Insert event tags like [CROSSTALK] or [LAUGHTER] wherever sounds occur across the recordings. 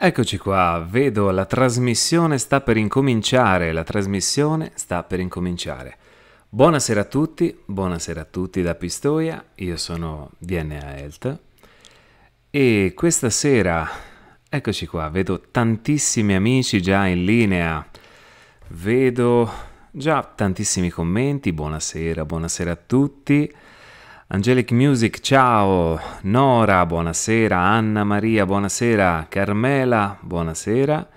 Eccoci qua, vedo la trasmissione sta per incominciare, la trasmissione sta per incominciare. Buonasera a tutti, buonasera a tutti da Pistoia, io sono DNA Health e questa sera, eccoci qua, vedo tantissimi amici già in linea, vedo già tantissimi commenti, buonasera, buonasera a tutti. Angelic Music, ciao. Nora, buonasera. Anna Maria, buonasera. Carmela, buonasera.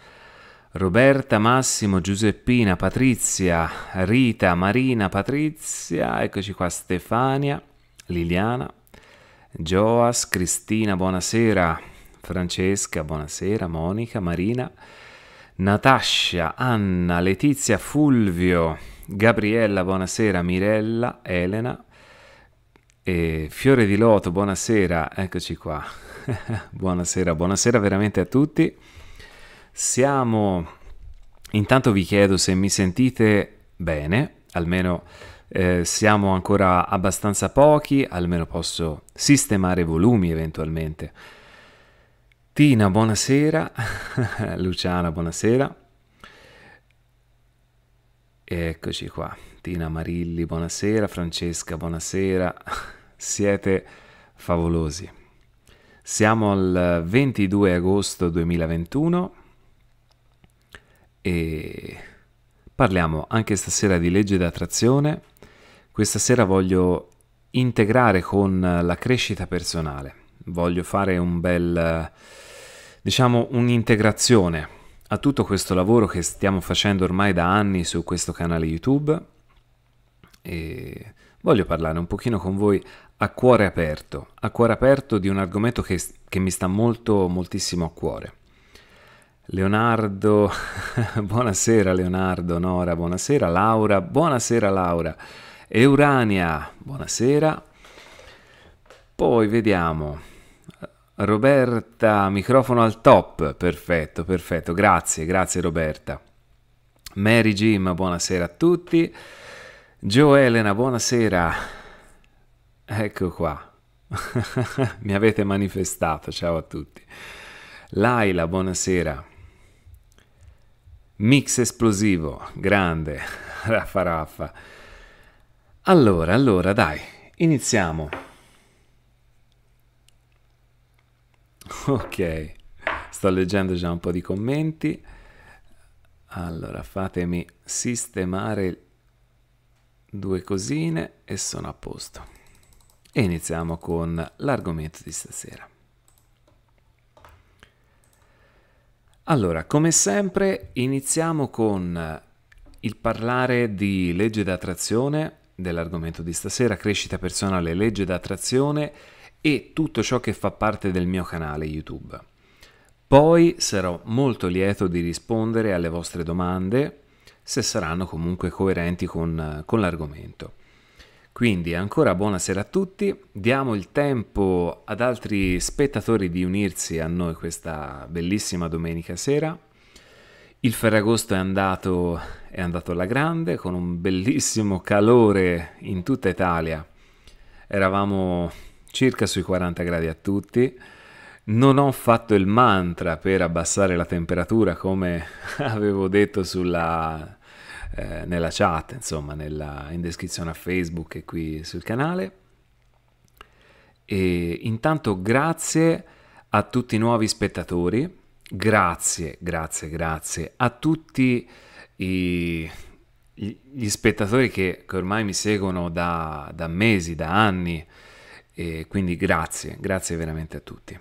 Roberta, Massimo, Giuseppina, Patrizia, Rita, Marina, Patrizia, eccoci qua Stefania, Liliana, Joas, Cristina, buonasera, Francesca, buonasera, Monica, Marina, Natascia, Anna, Letizia, Fulvio, Gabriella, buonasera, Mirella, Elena, e Fiore di Loto, buonasera, eccoci qua. [LAUGHS] buonasera, buonasera veramente a tutti. Siamo... Intanto vi chiedo se mi sentite bene, almeno eh, siamo ancora abbastanza pochi, almeno posso sistemare volumi eventualmente. Tina, buonasera. [LAUGHS] Luciana, buonasera. Eccoci qua. Martina Marilli, buonasera, Francesca, buonasera, siete favolosi. Siamo al 22 agosto 2021 e parliamo anche stasera di legge d'attrazione. Questa sera voglio integrare con la crescita personale. Voglio fare un bel, diciamo, un'integrazione a tutto questo lavoro che stiamo facendo ormai da anni su questo canale YouTube e voglio parlare un pochino con voi a cuore aperto, a cuore aperto di un argomento che, che mi sta molto, moltissimo a cuore. Leonardo, [LAUGHS] buonasera Leonardo, Nora, buonasera Laura, buonasera Laura, Eurania, buonasera. Poi vediamo, Roberta, microfono al top, perfetto, perfetto, grazie, grazie Roberta. Mary Jim, buonasera a tutti. Gioelena, buonasera. Ecco qua. [LAUGHS] Mi avete manifestato, ciao a tutti. Laila, buonasera. Mix esplosivo, grande. [LAUGHS] Raffa Raffa. Allora, allora, dai, iniziamo. Ok, sto leggendo già un po' di commenti. Allora, fatemi sistemare due cosine e sono a posto. E iniziamo con l'argomento di stasera. Allora, come sempre, iniziamo con il parlare di legge d'attrazione dell'argomento di stasera, crescita personale, legge d'attrazione e tutto ciò che fa parte del mio canale YouTube. Poi sarò molto lieto di rispondere alle vostre domande se saranno comunque coerenti con, con l'argomento. Quindi ancora buonasera a tutti, diamo il tempo ad altri spettatori di unirsi a noi questa bellissima domenica sera. Il Ferragosto è andato, è andato alla grande con un bellissimo calore in tutta Italia. Eravamo circa sui 40 gradi a tutti, non ho fatto il mantra per abbassare la temperatura come [LAUGHS] avevo detto sulla, eh, nella chat, insomma, nella, in descrizione a Facebook e qui sul canale. E intanto grazie a tutti i nuovi spettatori, grazie, grazie, grazie a tutti i, gli spettatori che, che, ormai mi seguono da, da mesi, da anni, e quindi grazie, grazie veramente a tutti.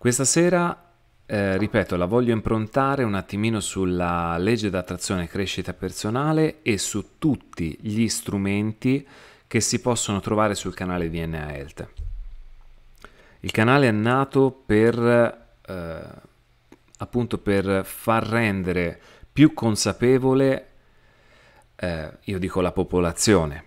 Questa sera, eh, ripeto, la voglio improntare un attimino sulla legge d'attrazione e crescita personale e su tutti gli strumenti che si possono trovare sul canale DNA Health. Il canale è nato per, eh, appunto per far rendere più consapevole, eh, io dico la popolazione,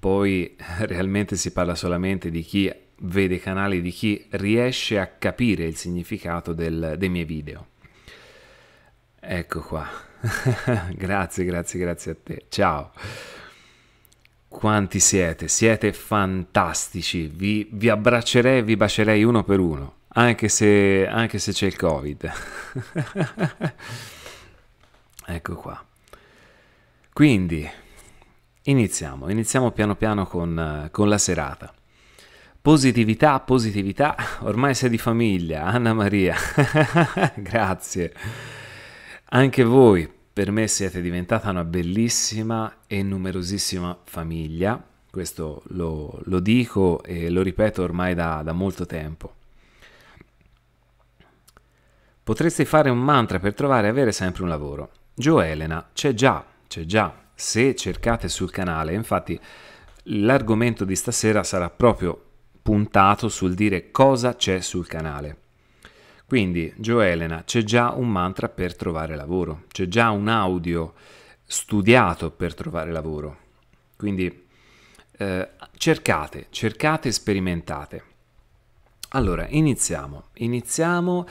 poi [LAUGHS] realmente si parla solamente di chi vede i canali di chi riesce a capire il significato del, dei miei video. Ecco qua. [LAUGHS] grazie, grazie, grazie a te. Ciao. Quanti siete? Siete fantastici. Vi, vi abbraccerei e vi bacerei uno per uno, anche se, anche se c'è il Covid. [LAUGHS] ecco qua. Quindi, iniziamo. Iniziamo piano piano con, con la serata. Positività, positività, ormai sei di famiglia, Anna Maria, [LAUGHS] grazie. Anche voi, per me siete diventata una bellissima e numerosissima famiglia, questo lo, lo dico e lo ripeto ormai da, da molto tempo. Potresti fare un mantra per trovare e avere sempre un lavoro. Gio Elena, c'è già, c'è già, se cercate sul canale, infatti l'argomento di stasera sarà proprio puntato sul dire cosa c'è sul canale. Quindi, Gioelena, c'è già un mantra per trovare lavoro, c'è già un audio studiato per trovare lavoro. Quindi eh, cercate, cercate, sperimentate. Allora, iniziamo, iniziamo,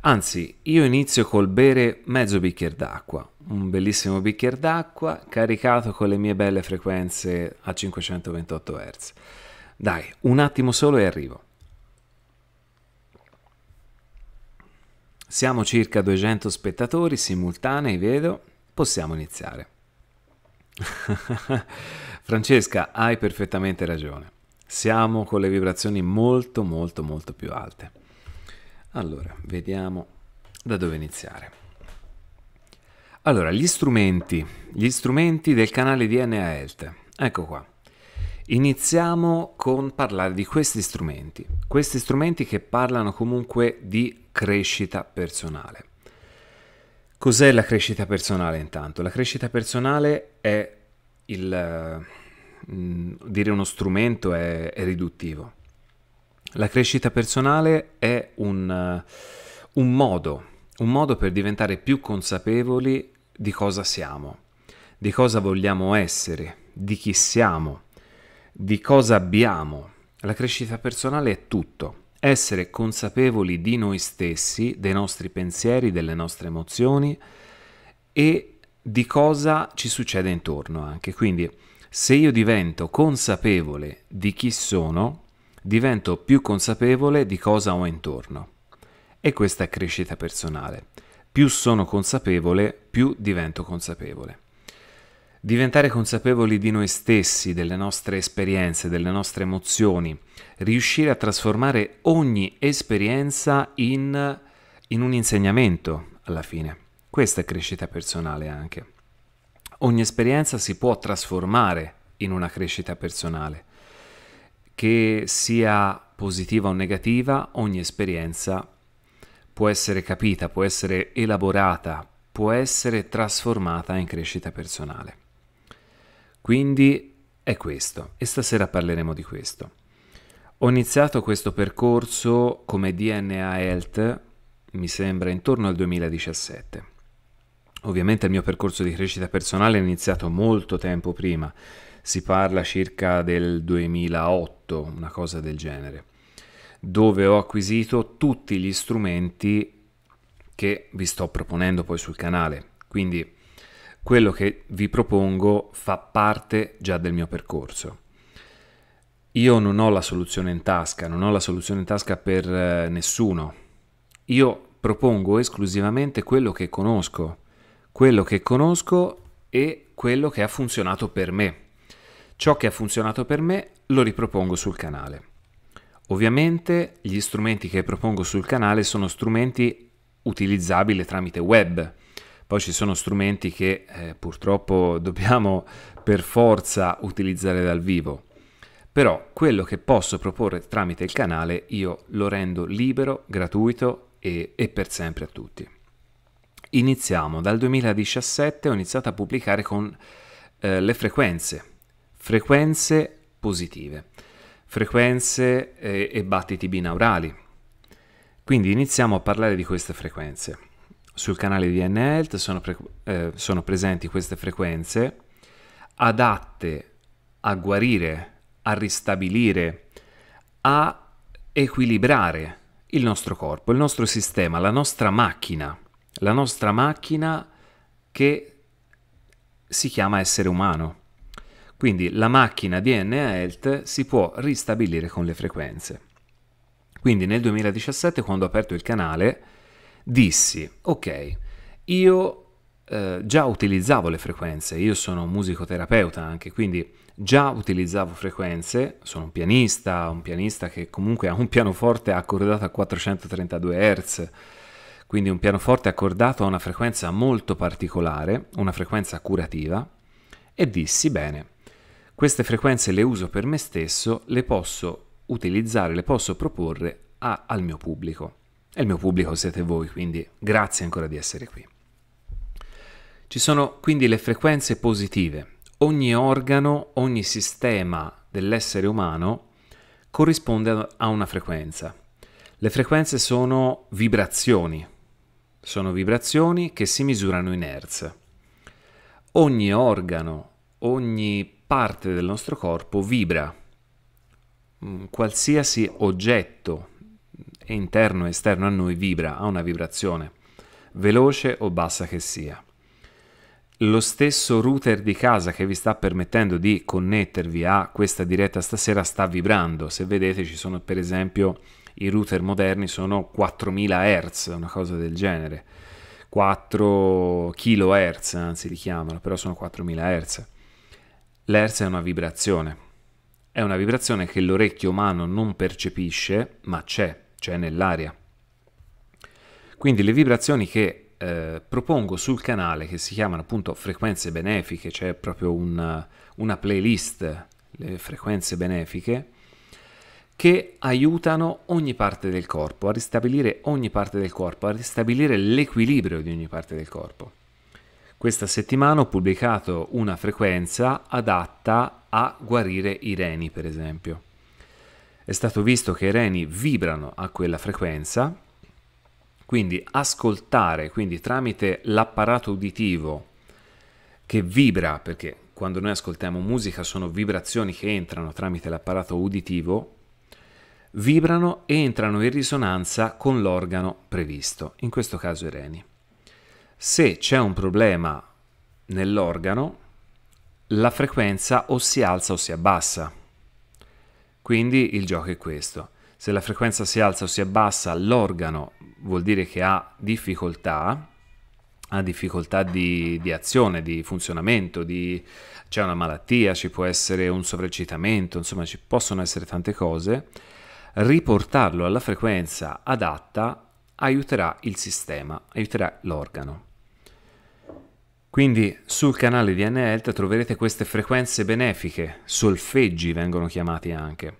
anzi io inizio col bere mezzo bicchiere d'acqua, un bellissimo bicchiere d'acqua caricato con le mie belle frequenze a 528 Hz. Dai, un attimo solo e arrivo. Siamo circa 200 spettatori simultanei, vedo. Possiamo iniziare. [LAUGHS] Francesca, hai perfettamente ragione. Siamo con le vibrazioni molto molto molto più alte. Allora, vediamo da dove iniziare. Allora, gli strumenti, gli strumenti del canale DNA Health. Ecco qua. Iniziamo con parlare di questi strumenti, questi strumenti che parlano comunque di crescita personale. Cos'è la crescita personale intanto? La crescita personale è il, mm, dire uno strumento è, è, riduttivo. La crescita personale è un, un, modo, un modo per diventare più consapevoli di cosa siamo, di cosa vogliamo essere, di chi siamo di cosa abbiamo. La crescita personale è tutto. Essere consapevoli di noi stessi, dei nostri pensieri, delle nostre emozioni e di cosa ci succede intorno anche. Quindi se io divento consapevole di chi sono, divento più consapevole di cosa ho intorno. E questa è crescita personale. Più sono consapevole, più divento consapevole. Diventare consapevoli di noi stessi, delle nostre esperienze, delle nostre emozioni, riuscire a trasformare ogni esperienza in, in un insegnamento alla fine. Questa è crescita personale anche. Ogni esperienza si può trasformare in una crescita personale. Che sia positiva o negativa, ogni esperienza può essere capita, può essere elaborata, può essere trasformata in crescita personale. Quindi è questo e stasera parleremo di questo. Ho iniziato questo percorso come DNA Health, mi sembra, intorno al 2017. Ovviamente il mio percorso di crescita personale è iniziato molto tempo prima, si parla circa del 2008, una cosa del genere, dove ho acquisito tutti gli strumenti che vi sto proponendo poi sul canale. Quindi quello che vi propongo fa parte già del mio percorso. Io non ho la soluzione in tasca, non ho la soluzione in tasca per eh, nessuno. Io propongo esclusivamente quello che conosco, quello che conosco e quello che ha funzionato per me. Ciò che ha funzionato per me lo ripropongo sul canale. Ovviamente gli strumenti che propongo sul canale sono strumenti utilizzabili tramite web, poi ci sono strumenti che eh, purtroppo [LAUGHS] dobbiamo per forza utilizzare dal vivo. Però quello che posso proporre tramite il canale io lo rendo libero, gratuito e, e per sempre a tutti. Iniziamo, dal 2017 ho iniziato a pubblicare con eh, le frequenze, frequenze positive, frequenze e, eh, e battiti binaurali. Quindi iniziamo a parlare di queste frequenze sul canale di NHealth sono, pre eh, sono presenti queste frequenze adatte a guarire, a ristabilire, a equilibrare il nostro corpo, il nostro sistema, la nostra macchina, la nostra macchina che si chiama essere umano. Quindi la macchina DNA Health si può ristabilire con le frequenze. Quindi nel 2017 quando ho aperto il canale dissi, ok, io eh, già utilizzavo le frequenze, io sono un musicoterapeuta anche, quindi già utilizzavo frequenze, sono un pianista, un pianista che comunque ha un pianoforte accordato a 432 Hz, quindi un pianoforte accordato a una frequenza molto particolare, una frequenza curativa, e dissi bene, queste frequenze le uso per me stesso, le posso utilizzare, le posso proporre a, al mio pubblico e il mio pubblico siete voi, quindi grazie ancora di essere qui. Ci sono quindi le frequenze positive. Ogni organo, ogni sistema dell'essere umano corrisponde a una frequenza. Le frequenze sono vibrazioni, sono vibrazioni che si misurano in hertz. Ogni organo, ogni parte del nostro corpo vibra. Mm, qualsiasi oggetto interno e esterno a noi vibra, ha una vibrazione, veloce o bassa che sia. Lo stesso router di casa che vi sta permettendo di connettervi a questa diretta stasera sta vibrando. Se vedete ci sono per esempio i router moderni sono 4000 Hz, una cosa del genere. 4 kHz, anzi li chiamano, però sono 4000 Hz. L'Hz è una vibrazione. È una vibrazione che l'orecchio umano non percepisce, ma c'è cioè nell'aria. Quindi le vibrazioni che eh, propongo sul canale, che si chiamano appunto frequenze benefiche, c'è cioè proprio una, una playlist, le frequenze benefiche, che aiutano ogni parte del corpo, a ristabilire ogni parte del corpo, a ristabilire l'equilibrio di ogni parte del corpo. Questa settimana ho pubblicato una frequenza adatta a guarire i reni, per esempio è stato visto che i reni vibrano a quella frequenza, quindi ascoltare, quindi tramite l'apparato uditivo che vibra, perché quando noi ascoltiamo musica sono vibrazioni che entrano tramite l'apparato uditivo, vibrano e entrano in risonanza con l'organo previsto, in questo caso i reni. Se c'è un problema nell'organo, la frequenza o si alza o si abbassa. Quindi il gioco è questo. Se la frequenza si alza o si abbassa, l'organo vuol dire che ha difficoltà, ha difficoltà di, di azione, di funzionamento, di... c'è una malattia, ci può essere un sovraccitamento, insomma ci possono essere tante cose. Riportarlo alla frequenza adatta aiuterà il sistema, aiuterà l'organo. Quindi sul canale di NL troverete queste frequenze benefiche, solfeggi vengono chiamati anche.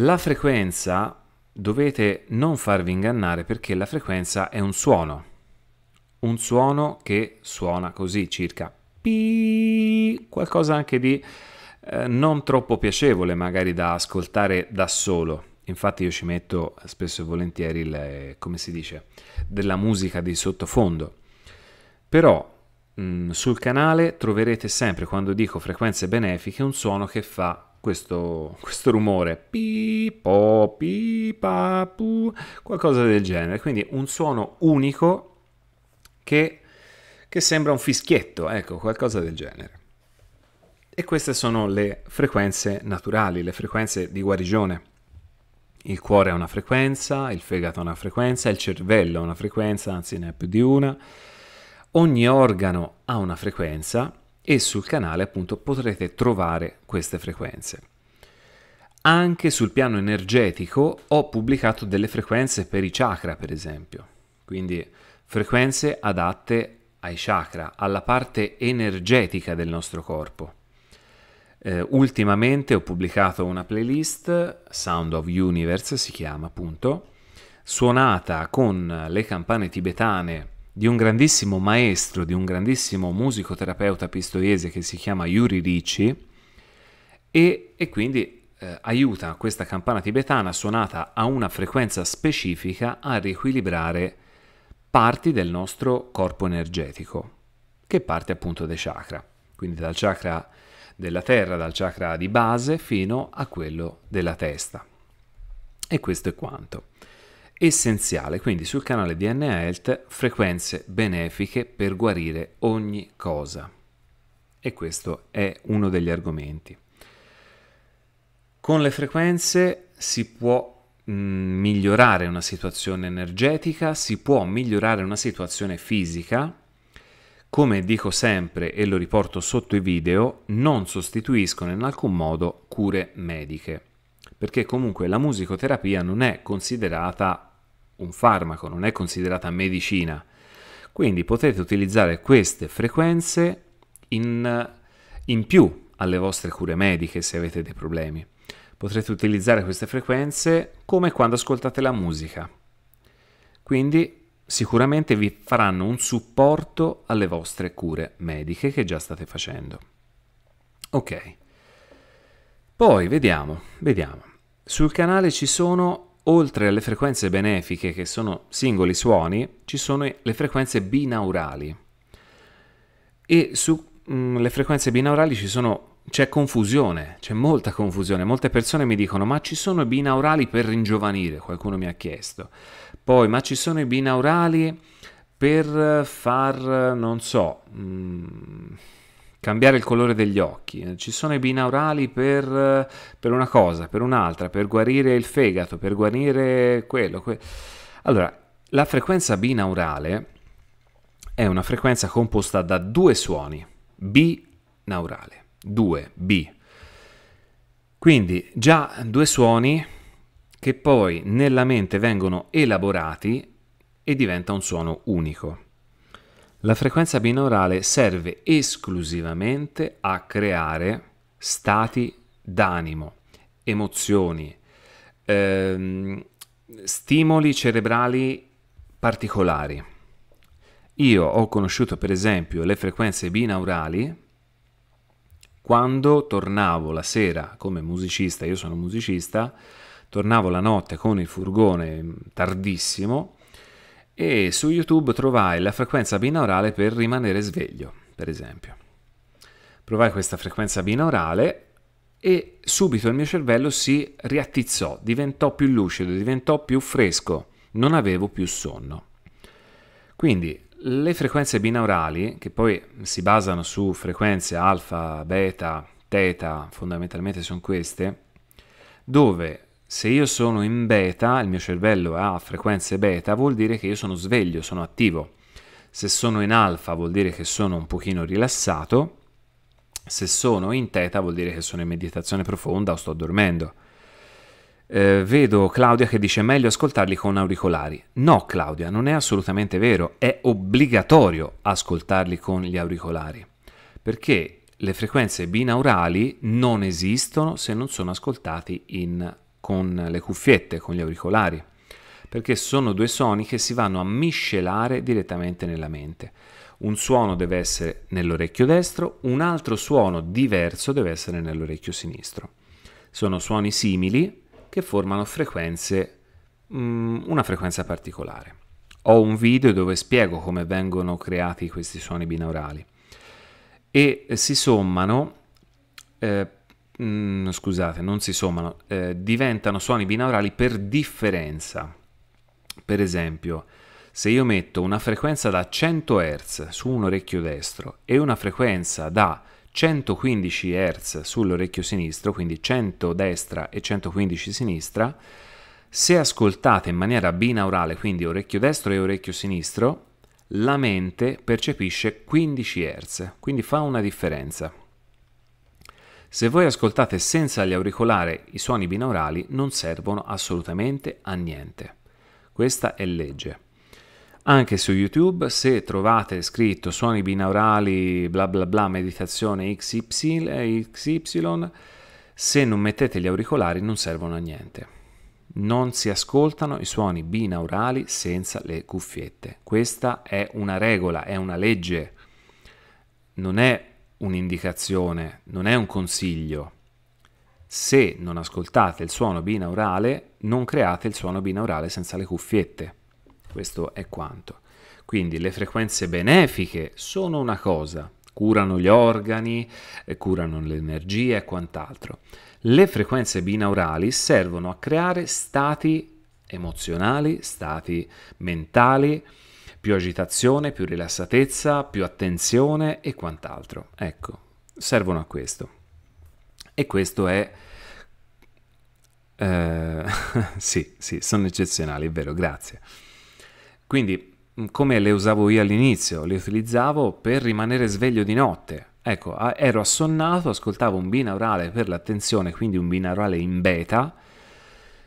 La frequenza dovete non farvi ingannare perché la frequenza è un suono, un suono che suona così circa pii, qualcosa anche di eh, non troppo piacevole magari da ascoltare da solo. Infatti io ci metto spesso e volentieri, le, come si dice, della musica di sottofondo. Però Mm, sul canale troverete sempre, quando dico frequenze benefiche, un suono che fa questo, [LAUGHS] questo rumore, pipo, pipa, pu, qualcosa del genere. Quindi un suono unico che, che sembra un fischietto, ecco, qualcosa del genere. E queste sono le frequenze naturali, le frequenze di guarigione. Il cuore è una frequenza, il fegato è una frequenza, il cervello è una frequenza, anzi ne ha più di una Ogni organo ha una frequenza e sul canale appunto potrete trovare queste frequenze. Anche sul piano energetico ho pubblicato delle frequenze per i chakra, per esempio. Quindi frequenze adatte ai chakra, alla parte energetica del nostro corpo. Eh, ultimamente ho pubblicato una playlist, Sound of Universe si chiama appunto, suonata con le campane tibetane di un grandissimo maestro, di un grandissimo musicoterapeuta pistoiese che si chiama Yuri Ricci e, e quindi eh, aiuta questa campana tibetana suonata a una frequenza specifica a riequilibrare parti del nostro corpo energetico, che parte appunto dai chakra, quindi dal chakra della terra, dal chakra di base fino a quello della testa. E questo è quanto essenziale, quindi sul canale DNA Health frequenze benefiche per guarire ogni cosa. E questo è uno degli argomenti. Con le frequenze si può mh, mm, migliorare una situazione energetica, si può migliorare una situazione fisica. Come dico sempre e lo riporto sotto i video, non sostituiscono in alcun modo cure mediche perché comunque la musicoterapia non è considerata un farmaco, non è considerata medicina. Quindi potete utilizzare queste frequenze in, in più alle vostre cure mediche se avete dei problemi. Potrete utilizzare queste frequenze come quando ascoltate la musica. Quindi sicuramente vi faranno un supporto alle vostre cure mediche che già state facendo. Ok. Poi vediamo, vediamo. Sul canale ci sono, oltre alle frequenze benefiche che sono singoli suoni, ci sono le frequenze binaurali. E sulle mm, frequenze binaurali sono, c'è confusione, c'è molta confusione. Molte persone mi dicono ma ci sono i binaurali per ringiovanire, qualcuno mi ha chiesto. Poi ma ci sono i binaurali per far, non so... Mh, mm, cambiare il colore degli occhi, eh, ci sono i binaurali per, eh, per una cosa, per un'altra, per guarire il fegato, per guarire quello. Que... Allora, la frequenza binaurale è una frequenza composta da due suoni, binaurale, 2, B. Quindi già due suoni che poi nella mente vengono elaborati e diventa un suono unico. La frequenza binaurale serve esclusivamente a creare stati d'animo, emozioni, ehm, stimoli cerebrali particolari. Io ho conosciuto per esempio le frequenze binaurali quando tornavo la sera come musicista, io sono musicista, tornavo la notte con il furgone tardissimo e su YouTube trovai la frequenza binaurale per rimanere sveglio, per esempio. Provai questa frequenza binaurale e subito il mio cervello si riattizzò, diventò più lucido, diventò più fresco, non avevo più sonno. Quindi le frequenze binaurali, che poi si basano su frequenze alfa, beta, teta, fondamentalmente sono queste, dove se io sono in beta, il mio cervello ha frequenze beta, vuol dire che io sono sveglio, sono attivo. Se sono in alfa vuol dire che sono un pochino rilassato. Se sono in teta vuol dire che sono in meditazione profonda o sto dormendo. Eh, vedo Claudia che dice meglio ascoltarli con auricolari. No Claudia, non è assolutamente vero, è obbligatorio ascoltarli con gli auricolari, perché le frequenze binaurali non esistono se non sono ascoltati in con le cuffiette, con gli auricolari, perché sono due suoni che si vanno a miscelare direttamente nella mente. Un suono deve essere nell'orecchio destro, un altro suono diverso deve essere nell'orecchio sinistro. Sono suoni simili che formano frequenze, mh, mm, una frequenza particolare. Ho un video dove spiego come vengono creati questi suoni binaurali e si sommano eh, mh, mm, scusate, non si sommano, eh, diventano suoni binaurali per differenza. Per esempio, se io metto una frequenza da 100 Hz su un orecchio destro e una frequenza da 115 Hz sull'orecchio sinistro, quindi 100 destra e 115 sinistra, se ascoltate in maniera binaurale, quindi orecchio destro e orecchio sinistro, la mente percepisce 15 Hz, quindi fa una differenza. Se voi ascoltate senza gli auricolari i suoni binaurali non servono assolutamente a niente. Questa è legge. Anche su YouTube, se trovate scritto suoni binaurali, bla bla bla, meditazione XY, se non mettete gli auricolari non servono a niente. Non si ascoltano i suoni binaurali senza le cuffiette. Questa è una regola, è una legge. Non è un'indicazione, non è un consiglio. Se non ascoltate il suono binaurale, non create il suono binaurale senza le cuffiette. Questo è quanto. Quindi le frequenze benefiche sono una cosa, curano gli organi, eh, curano l'energia e quant'altro. Le frequenze binaurali servono a creare stati emozionali, stati mentali, più agitazione, più rilassatezza, più attenzione e quant'altro. Ecco, servono a questo. E questo è... Eh, [LAUGHS] sì, sì, sono eccezionali, è vero, grazie. Quindi, mm, come le usavo io all'inizio, le utilizzavo per rimanere sveglio di notte. Ecco, ero assonnato, ascoltavo un binaurale per l'attenzione, quindi un binaurale in beta,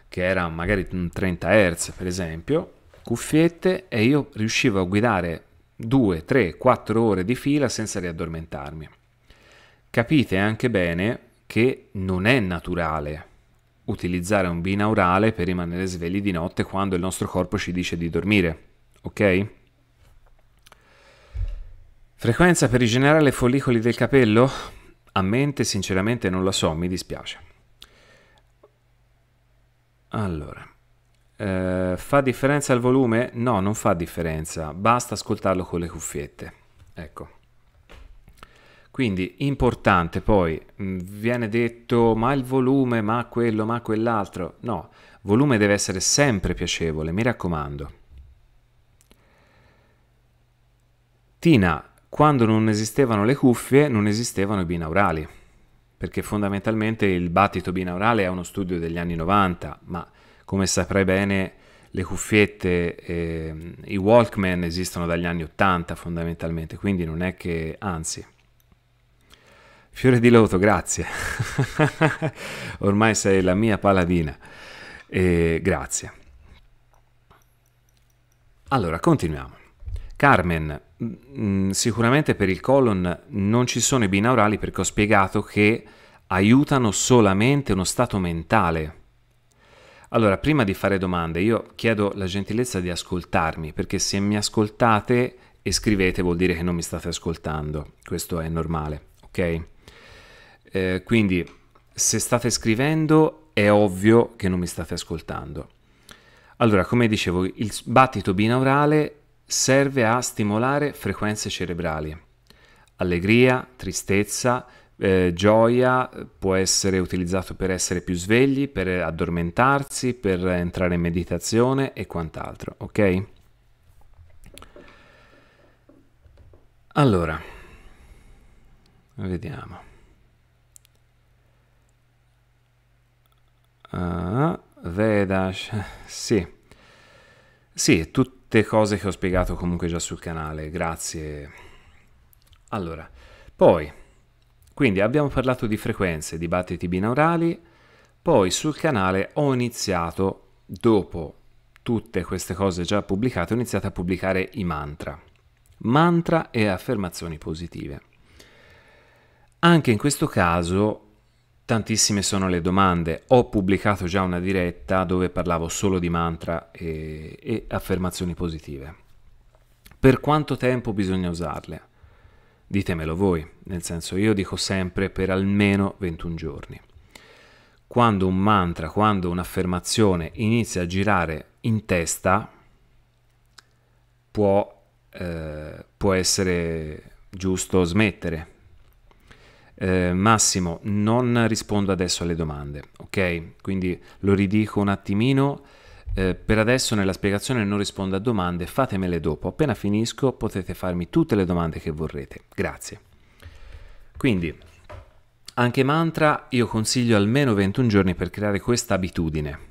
che era magari un 30 Hz per esempio, cuffiette e io riuscivo a guidare 2, 3, 4 ore di fila senza riaddormentarmi. Capite anche bene che non è naturale utilizzare un binaurale per rimanere svegli di notte quando il nostro corpo ci dice di dormire, ok? Frequenza per rigenerare i follicoli del capello? A mente sinceramente non la so, mi dispiace. Allora. Eh, fa differenza il volume? No, non fa differenza, basta ascoltarlo con le cuffiette. Ecco. Quindi importante poi, mh, mm, viene detto ma il volume, ma quello, ma quell'altro. No, volume deve essere sempre piacevole, mi raccomando. Tina, quando non esistevano le cuffie non esistevano i binaurali, perché fondamentalmente il battito binaurale è uno studio degli anni 90, ma come saprai bene le cuffiette, eh, i Walkman esistono dagli anni 80 fondamentalmente, quindi non è che, anzi, Fiore di Loto, grazie, [LAUGHS] ormai sei la mia paladina, eh, grazie. Allora, continuiamo. Carmen, mh, mm, mm, sicuramente per il colon non ci sono i binaurali perché ho spiegato che aiutano solamente uno stato mentale allora, prima di fare domande, io chiedo la gentilezza di ascoltarmi, perché se mi ascoltate e scrivete vuol dire che non mi state ascoltando, questo è normale, ok? Eh, quindi, se state scrivendo è ovvio che non mi state ascoltando. Allora, come dicevo, il battito binaurale serve a stimolare frequenze cerebrali, allegria, tristezza, eh, gioia eh, può essere utilizzato per essere più svegli, per addormentarsi, per entrare in meditazione e quant'altro, ok? Allora, vediamo. Uh, Vedash, [LAUGHS] sì. Sì, tutte cose che ho spiegato comunque già sul canale, grazie. Allora, poi quindi abbiamo parlato di frequenze, di battiti binaurali, poi sul canale ho iniziato, dopo tutte queste cose già pubblicate, ho iniziato a pubblicare i mantra. Mantra e affermazioni positive. Anche in questo caso tantissime sono le domande. Ho pubblicato già una diretta dove parlavo solo di mantra e, e affermazioni positive. Per quanto tempo bisogna usarle? Ditemelo voi, nel senso io dico sempre per almeno 21 giorni. Quando un mantra, quando un'affermazione inizia a girare in testa, può, eh, può essere giusto smettere. Eh, Massimo, non rispondo adesso alle domande, ok? Quindi lo ridico un attimino eh, per adesso nella spiegazione non rispondo a domande, fatemele dopo. Appena finisco potete farmi tutte le domande che vorrete. Grazie. Quindi, anche mantra io consiglio almeno 21 giorni per creare questa abitudine.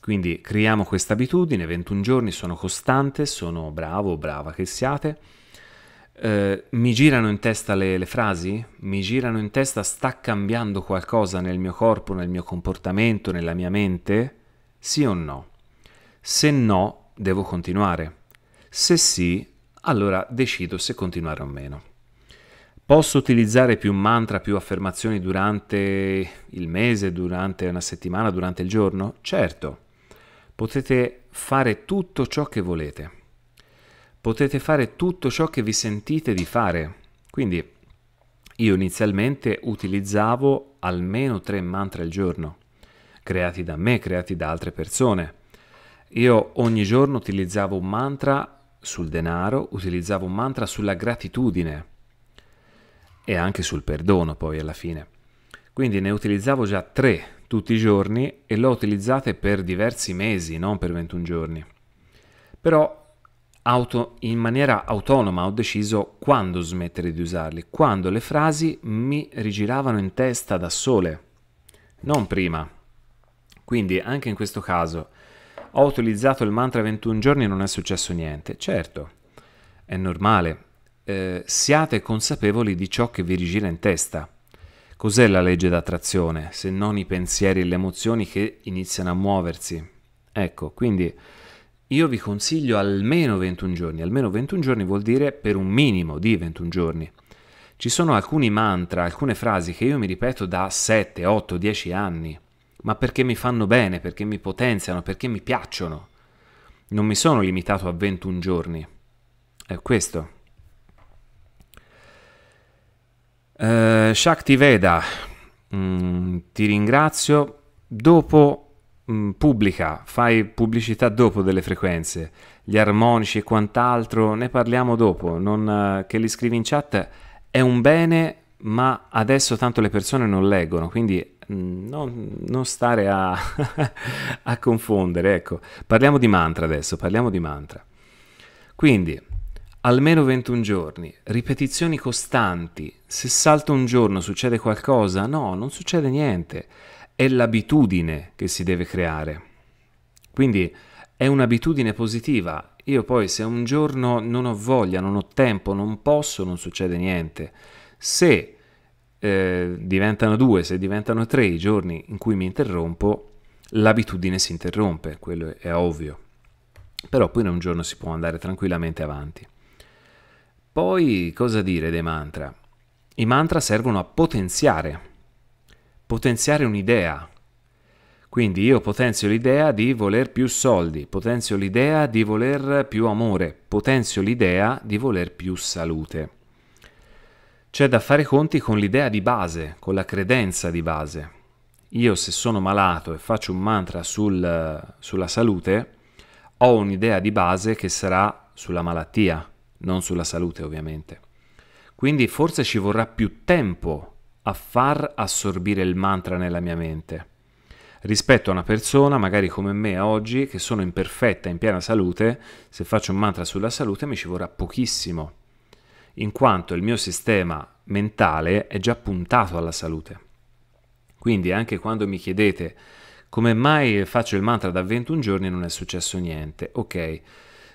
Quindi creiamo questa abitudine, 21 giorni sono costante, sono bravo o brava che siate. Eh, mi girano in testa le, le frasi? Mi girano in testa sta cambiando qualcosa nel mio corpo, nel mio comportamento, nella mia mente? Sì o no? Se no, devo continuare. Se sì, allora decido se continuare o meno. Posso utilizzare più mantra, più affermazioni durante il mese, durante una settimana, durante il giorno? Certo. Potete fare tutto ciò che volete. Potete fare tutto ciò che vi sentite di fare. Quindi io inizialmente utilizzavo almeno tre mantra al giorno creati da me, creati da altre persone. Io ogni giorno utilizzavo un mantra sul denaro, utilizzavo un mantra sulla gratitudine e anche sul perdono poi alla fine. Quindi ne utilizzavo già tre tutti i giorni e l'ho utilizzate per diversi mesi, non per 21 giorni. Però Auto, in maniera autonoma ho deciso quando smettere di usarli, quando le frasi mi rigiravano in testa da sole, non prima. Quindi anche in questo caso ho utilizzato il mantra 21 giorni e non è successo niente. Certo, è normale. Eh, siate consapevoli di ciò che vi rigira in testa. Cos'è la legge d'attrazione se non i pensieri e le emozioni che iniziano a muoversi? Ecco, quindi io vi consiglio almeno 21 giorni, almeno 21 giorni vuol dire per un minimo di 21 giorni. Ci sono alcuni mantra, alcune frasi che io mi ripeto da 7, 8, 10 anni ma perché mi fanno bene, perché mi potenziano, perché mi piacciono. Non mi sono limitato a 21 giorni. È questo. Uh, Shakti Veda, mm, ti ringrazio. Dopo mm, pubblica, fai pubblicità dopo delle frequenze, gli armonici e quant'altro, ne parliamo dopo. Non, uh, che li scrivi in chat è un bene, ma adesso tanto le persone non leggono, quindi Mm, non, non stare a, [LAUGHS] a confondere, ecco, parliamo di mantra adesso, parliamo di mantra. Quindi, almeno 21 giorni, ripetizioni costanti, se salto un giorno succede qualcosa? No, non succede niente, è l'abitudine che si deve creare. Quindi è un'abitudine positiva. Io poi se un giorno non ho voglia, non ho tempo, non posso, non succede niente. Se eh, diventano due, se diventano tre i giorni in cui mi interrompo, l'abitudine si interrompe, quello è ovvio. Però poi in un giorno si può andare tranquillamente avanti. Poi cosa dire dei mantra? I mantra servono a potenziare, potenziare un'idea. Quindi io potenzio l'idea di voler più soldi, potenzio l'idea di voler più amore, potenzio l'idea di voler più salute. C'è da fare conti con l'idea di base, con la credenza di base. Io se sono malato e faccio un mantra sul, sulla salute, ho un'idea di base che sarà sulla malattia, non sulla salute ovviamente. Quindi forse ci vorrà più tempo a far assorbire il mantra nella mia mente rispetto a una persona, magari come me oggi, che sono imperfetta, in piena salute, se faccio un mantra sulla salute mi ci vorrà pochissimo in quanto il mio sistema mentale è già puntato alla salute. Quindi anche quando mi chiedete come mai faccio il mantra da 21 giorni non è successo niente, ok,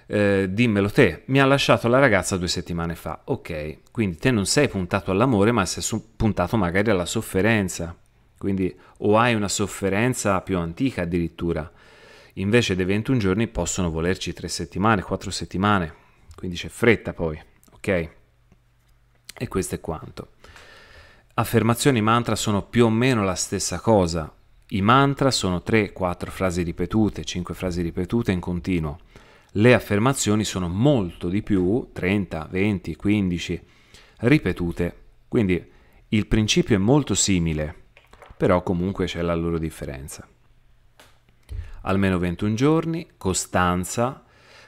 eh, dimmelo te, mi ha lasciato la ragazza due settimane fa, ok, quindi te non sei puntato all'amore ma sei puntato magari alla sofferenza, quindi o hai una sofferenza più antica addirittura, invece dei 21 giorni possono volerci tre settimane, quattro settimane, quindi c'è fretta poi, ok? E questo è quanto. Affermazioni e mantra sono più o meno la stessa cosa. I mantra sono 3-4 frasi ripetute, 5 frasi ripetute in continuo. Le affermazioni sono molto di più, 30, 20, 15 ripetute. Quindi il principio è molto simile, però comunque c'è la loro differenza. Almeno 21 giorni, costanza,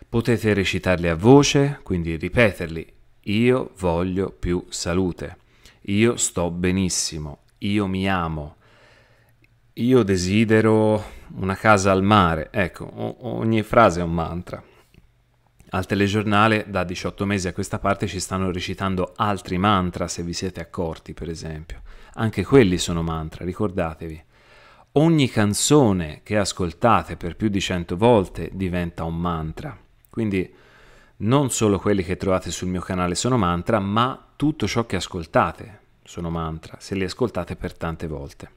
potete recitarli a voce, quindi ripeterli io voglio più salute, io sto benissimo, io mi amo, io desidero una casa al mare. Ecco, ogni frase è un mantra. Al telegiornale da 18 mesi a questa parte ci stanno recitando altri mantra, se vi siete accorti per esempio. Anche quelli sono mantra, ricordatevi. Ogni canzone che ascoltate per più di 100 volte diventa un mantra. Quindi non solo quelli che trovate sul mio canale sono mantra, ma tutto ciò che ascoltate sono mantra, se li ascoltate per tante volte.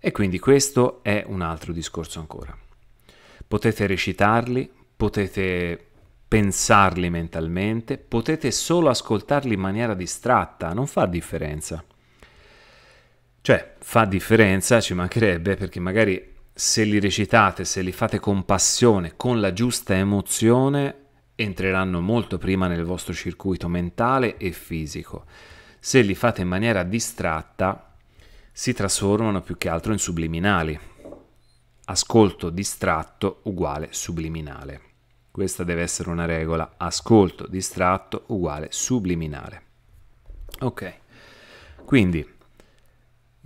E quindi questo è un altro discorso ancora. Potete recitarli, potete pensarli mentalmente, potete solo ascoltarli in maniera distratta, non fa differenza. Cioè, fa differenza, ci mancherebbe, perché magari se li recitate, se li fate con passione, con la giusta emozione, entreranno molto prima nel vostro circuito mentale e fisico. Se li fate in maniera distratta, si trasformano più che altro in subliminali. Ascolto distratto uguale subliminale. Questa deve essere una regola. Ascolto distratto uguale subliminale. Ok, quindi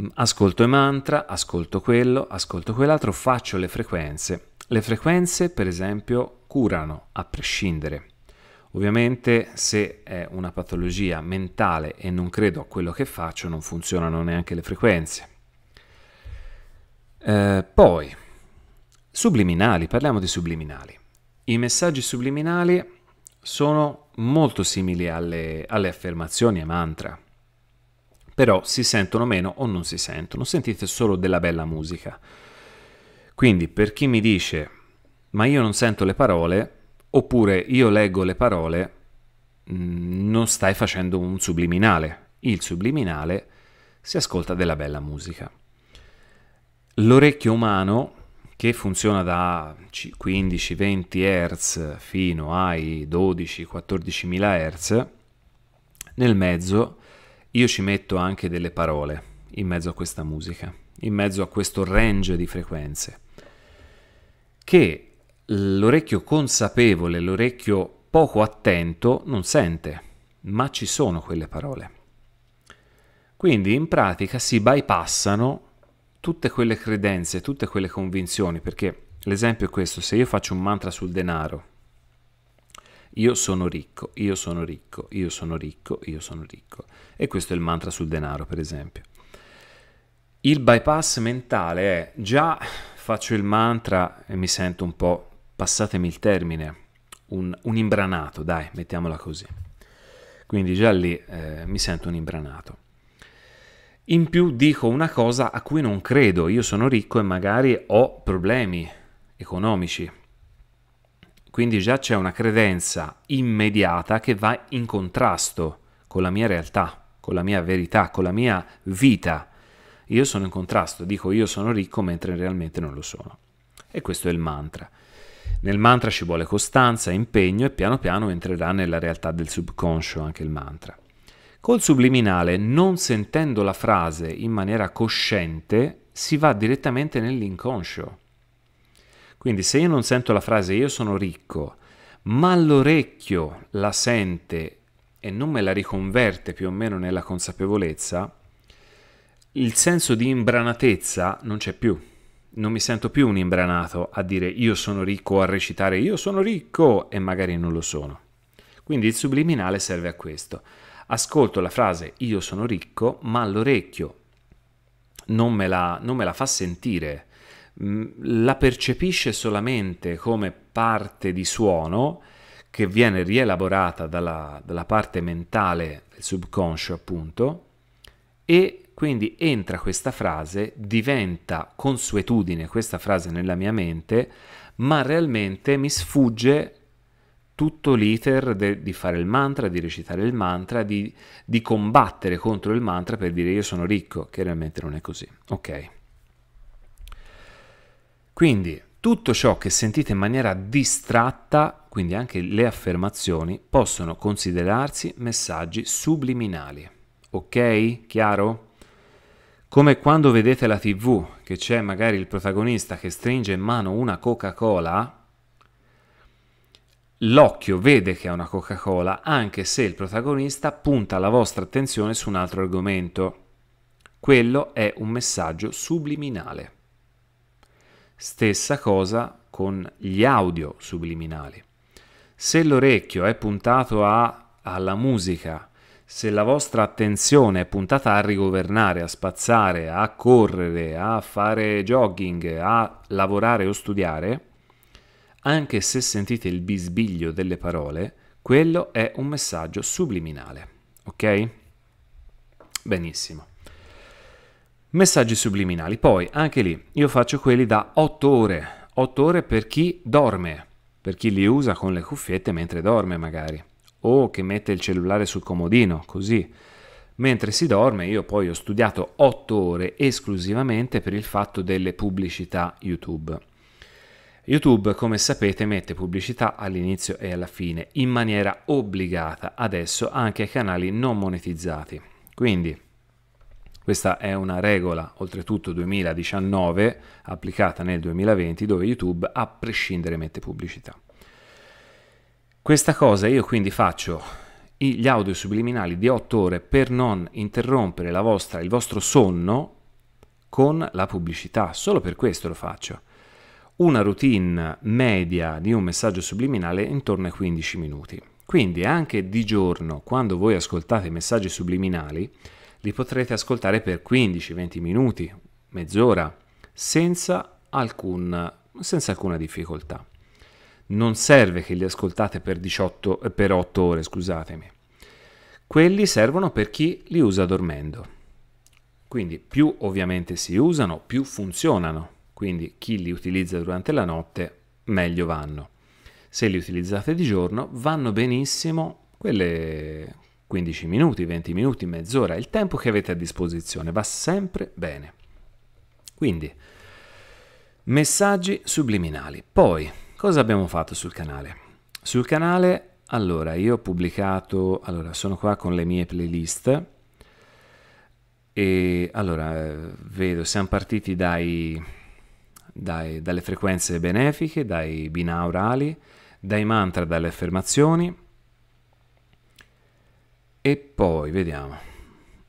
mm, ascolto i mantra, ascolto quello, ascolto quell'altro, faccio le frequenze. Le frequenze, per esempio, curano a prescindere. Ovviamente se è una patologia mentale e non credo a quello che faccio non funzionano neanche le frequenze. Eh, poi, subliminali, parliamo di subliminali. I messaggi subliminali sono molto simili alle, alle affermazioni e mantra, però si sentono meno o non si sentono, sentite solo della bella musica. Quindi per chi mi dice ma io non sento le parole, oppure io leggo le parole, mm, non stai facendo un subliminale. Il subliminale si ascolta della bella musica. L'orecchio umano, che funziona da 15-20 Hz fino ai 12-14 mila Hz, nel mezzo io ci metto anche delle parole in mezzo a questa musica, in mezzo a questo range di frequenze, che l'orecchio consapevole, l'orecchio poco attento non sente, ma ci sono quelle parole. Quindi in pratica si bypassano tutte quelle credenze, tutte quelle convinzioni, perché l'esempio è questo, se io faccio un mantra sul denaro, io sono ricco, io sono ricco, io sono ricco, io sono ricco, e questo è il mantra sul denaro per esempio. Il bypass mentale è già faccio il mantra e mi sento un po' passatemi il termine, un, un imbranato, dai, mettiamola così. Quindi già lì eh, mi sento un imbranato. In più dico una cosa a cui non credo, io sono ricco e magari ho problemi economici. Quindi già c'è una credenza immediata che va in contrasto con la mia realtà, con la mia verità, con la mia vita. Io sono in contrasto, dico io sono ricco mentre realmente non lo sono. E questo è il mantra. Nel mantra ci vuole costanza, impegno e piano piano entrerà nella realtà del subconscio anche il mantra. Col subliminale, non sentendo la frase in maniera cosciente, si va direttamente nell'inconscio. Quindi se io non sento la frase io sono ricco, ma l'orecchio la sente e non me la riconverte più o meno nella consapevolezza, il senso di imbranatezza non c'è più non mi sento più un imbranato a dire io sono ricco a recitare io sono ricco e magari non lo sono. Quindi il subliminale serve a questo. Ascolto la frase io sono ricco, ma l'orecchio non me la, non me la fa sentire, mm, la percepisce solamente come parte di suono che viene rielaborata dalla, dalla parte mentale, il subconscio appunto, e quindi entra questa frase, diventa consuetudine questa frase nella mia mente, ma realmente mi sfugge tutto l'iter de, di fare il mantra, di recitare il mantra, di, di combattere contro il mantra per dire io sono ricco, che realmente non è così. Ok. Quindi tutto ciò che sentite in maniera distratta, quindi anche le affermazioni, possono considerarsi messaggi subliminali. Ok? Chiaro? Come quando vedete la tv, che c'è magari il protagonista che stringe in mano una Coca-Cola, l'occhio vede che è una Coca-Cola anche se il protagonista punta la vostra attenzione su un altro argomento. Quello è un messaggio subliminale. Stessa cosa con gli audio subliminali. Se l'orecchio è puntato a, alla musica se la vostra attenzione è puntata a rigovernare, a spazzare, a correre, a fare jogging, a lavorare o studiare, anche se sentite il bisbiglio delle parole, quello è un messaggio subliminale. Ok? Benissimo. Messaggi subliminali. Poi, anche lì, io faccio quelli da 8 ore. 8 ore per chi dorme, per chi li usa con le cuffiette mentre dorme magari o che mette il cellulare sul comodino, così. Mentre si dorme io poi ho studiato 8 ore esclusivamente per il fatto delle pubblicità YouTube. YouTube, come sapete, mette pubblicità all'inizio e alla fine, in maniera obbligata, adesso anche ai canali non monetizzati. Quindi, questa è una regola, oltretutto 2019, applicata nel 2020, dove YouTube a prescindere mette pubblicità. Questa cosa io quindi faccio gli audio subliminali di 8 ore per non interrompere vostra, il vostro sonno con la pubblicità, solo per questo lo faccio. Una routine media di un messaggio subliminale è intorno ai 15 minuti. Quindi anche di giorno, quando voi ascoltate i messaggi subliminali, li potrete ascoltare per 15-20 minuti, mezz'ora, senza, alcun, senza alcuna difficoltà non serve che li ascoltate per, 18, per 8 ore, scusatemi. Quelli servono per chi li usa dormendo. Quindi più ovviamente si usano, più funzionano. Quindi chi li utilizza durante la notte, meglio vanno. Se li utilizzate di giorno, vanno benissimo quelle 15 minuti, 20 minuti, mezz'ora, il tempo che avete a disposizione va sempre bene. Quindi, messaggi subliminali. Poi, Cosa abbiamo fatto sul canale? Sul canale, allora, io ho pubblicato, allora, sono qua con le mie playlist e allora, eh, vedo, siamo partiti dai, dai, dalle frequenze benefiche, dai binaurali, dai mantra, dalle affermazioni e poi, vediamo,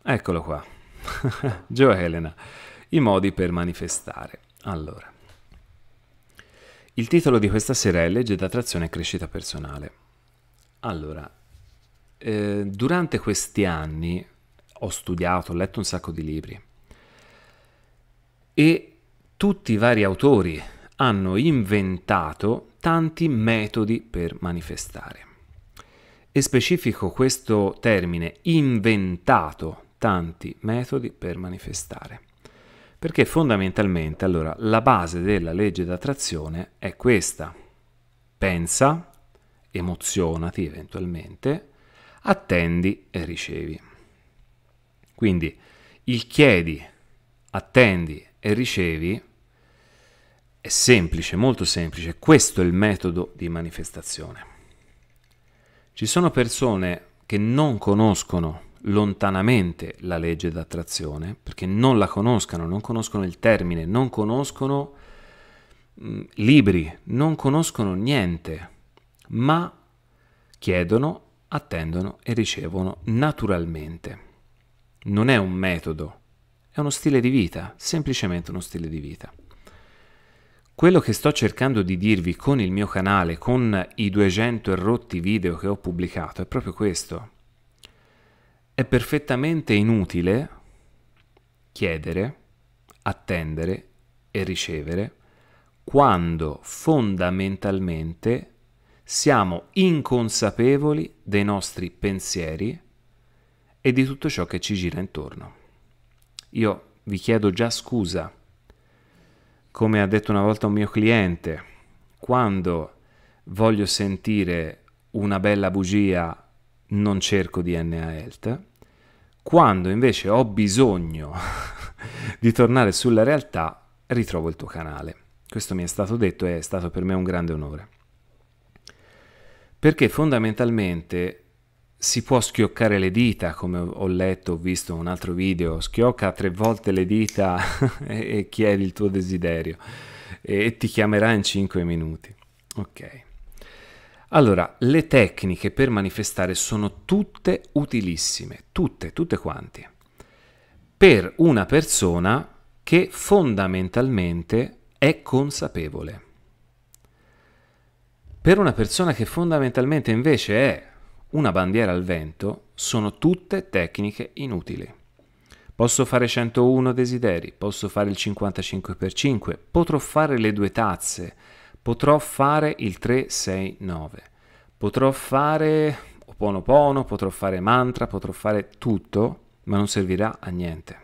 eccolo qua, [LAUGHS] Gio Elena, i modi per manifestare. Allora, il titolo di questa sera è Legge d'attrazione e crescita personale. Allora, eh, durante questi anni ho studiato, ho letto un sacco di libri e tutti i vari autori hanno inventato tanti metodi per manifestare. E specifico questo termine, inventato tanti metodi per manifestare. Perché fondamentalmente allora la base della legge d'attrazione è questa. Pensa, emozionati eventualmente, attendi e ricevi. Quindi il chiedi, attendi e ricevi è semplice, molto semplice. Questo è il metodo di manifestazione. Ci sono persone che non conoscono lontanamente la legge d'attrazione, perché non la conoscano, non conoscono il termine, non conoscono mm, libri, non conoscono niente, ma chiedono, attendono e ricevono naturalmente. Non è un metodo, è uno stile di vita, semplicemente uno stile di vita. Quello che sto cercando di dirvi con il mio canale, con i 200 e rotti video che ho pubblicato, è proprio questo è perfettamente inutile chiedere, attendere e ricevere quando fondamentalmente siamo inconsapevoli dei nostri pensieri e di tutto ciò che ci gira intorno. Io vi chiedo già scusa, come ha detto una volta un mio cliente, quando voglio sentire una bella bugia non cerco DNA health, quando invece ho bisogno [LAUGHS] di tornare sulla realtà, ritrovo il tuo canale. Questo mi è stato detto e è stato per me un grande onore. Perché fondamentalmente si può schioccare le dita, come ho letto, ho visto un altro video, schiocca tre volte le dita [LAUGHS] e chiedi il tuo desiderio e ti chiamerà in cinque minuti. Ok. Allora, le tecniche per manifestare sono tutte utilissime, tutte, tutte quante. per una persona che fondamentalmente è consapevole. Per una persona che fondamentalmente invece è una bandiera al vento, sono tutte tecniche inutili. Posso fare 101 desideri, posso fare il 55 x 5, potrò fare le due tazze, Potrò fare il 369. Potrò fare Oponopono, potrò fare mantra, potrò fare tutto, ma non servirà a niente.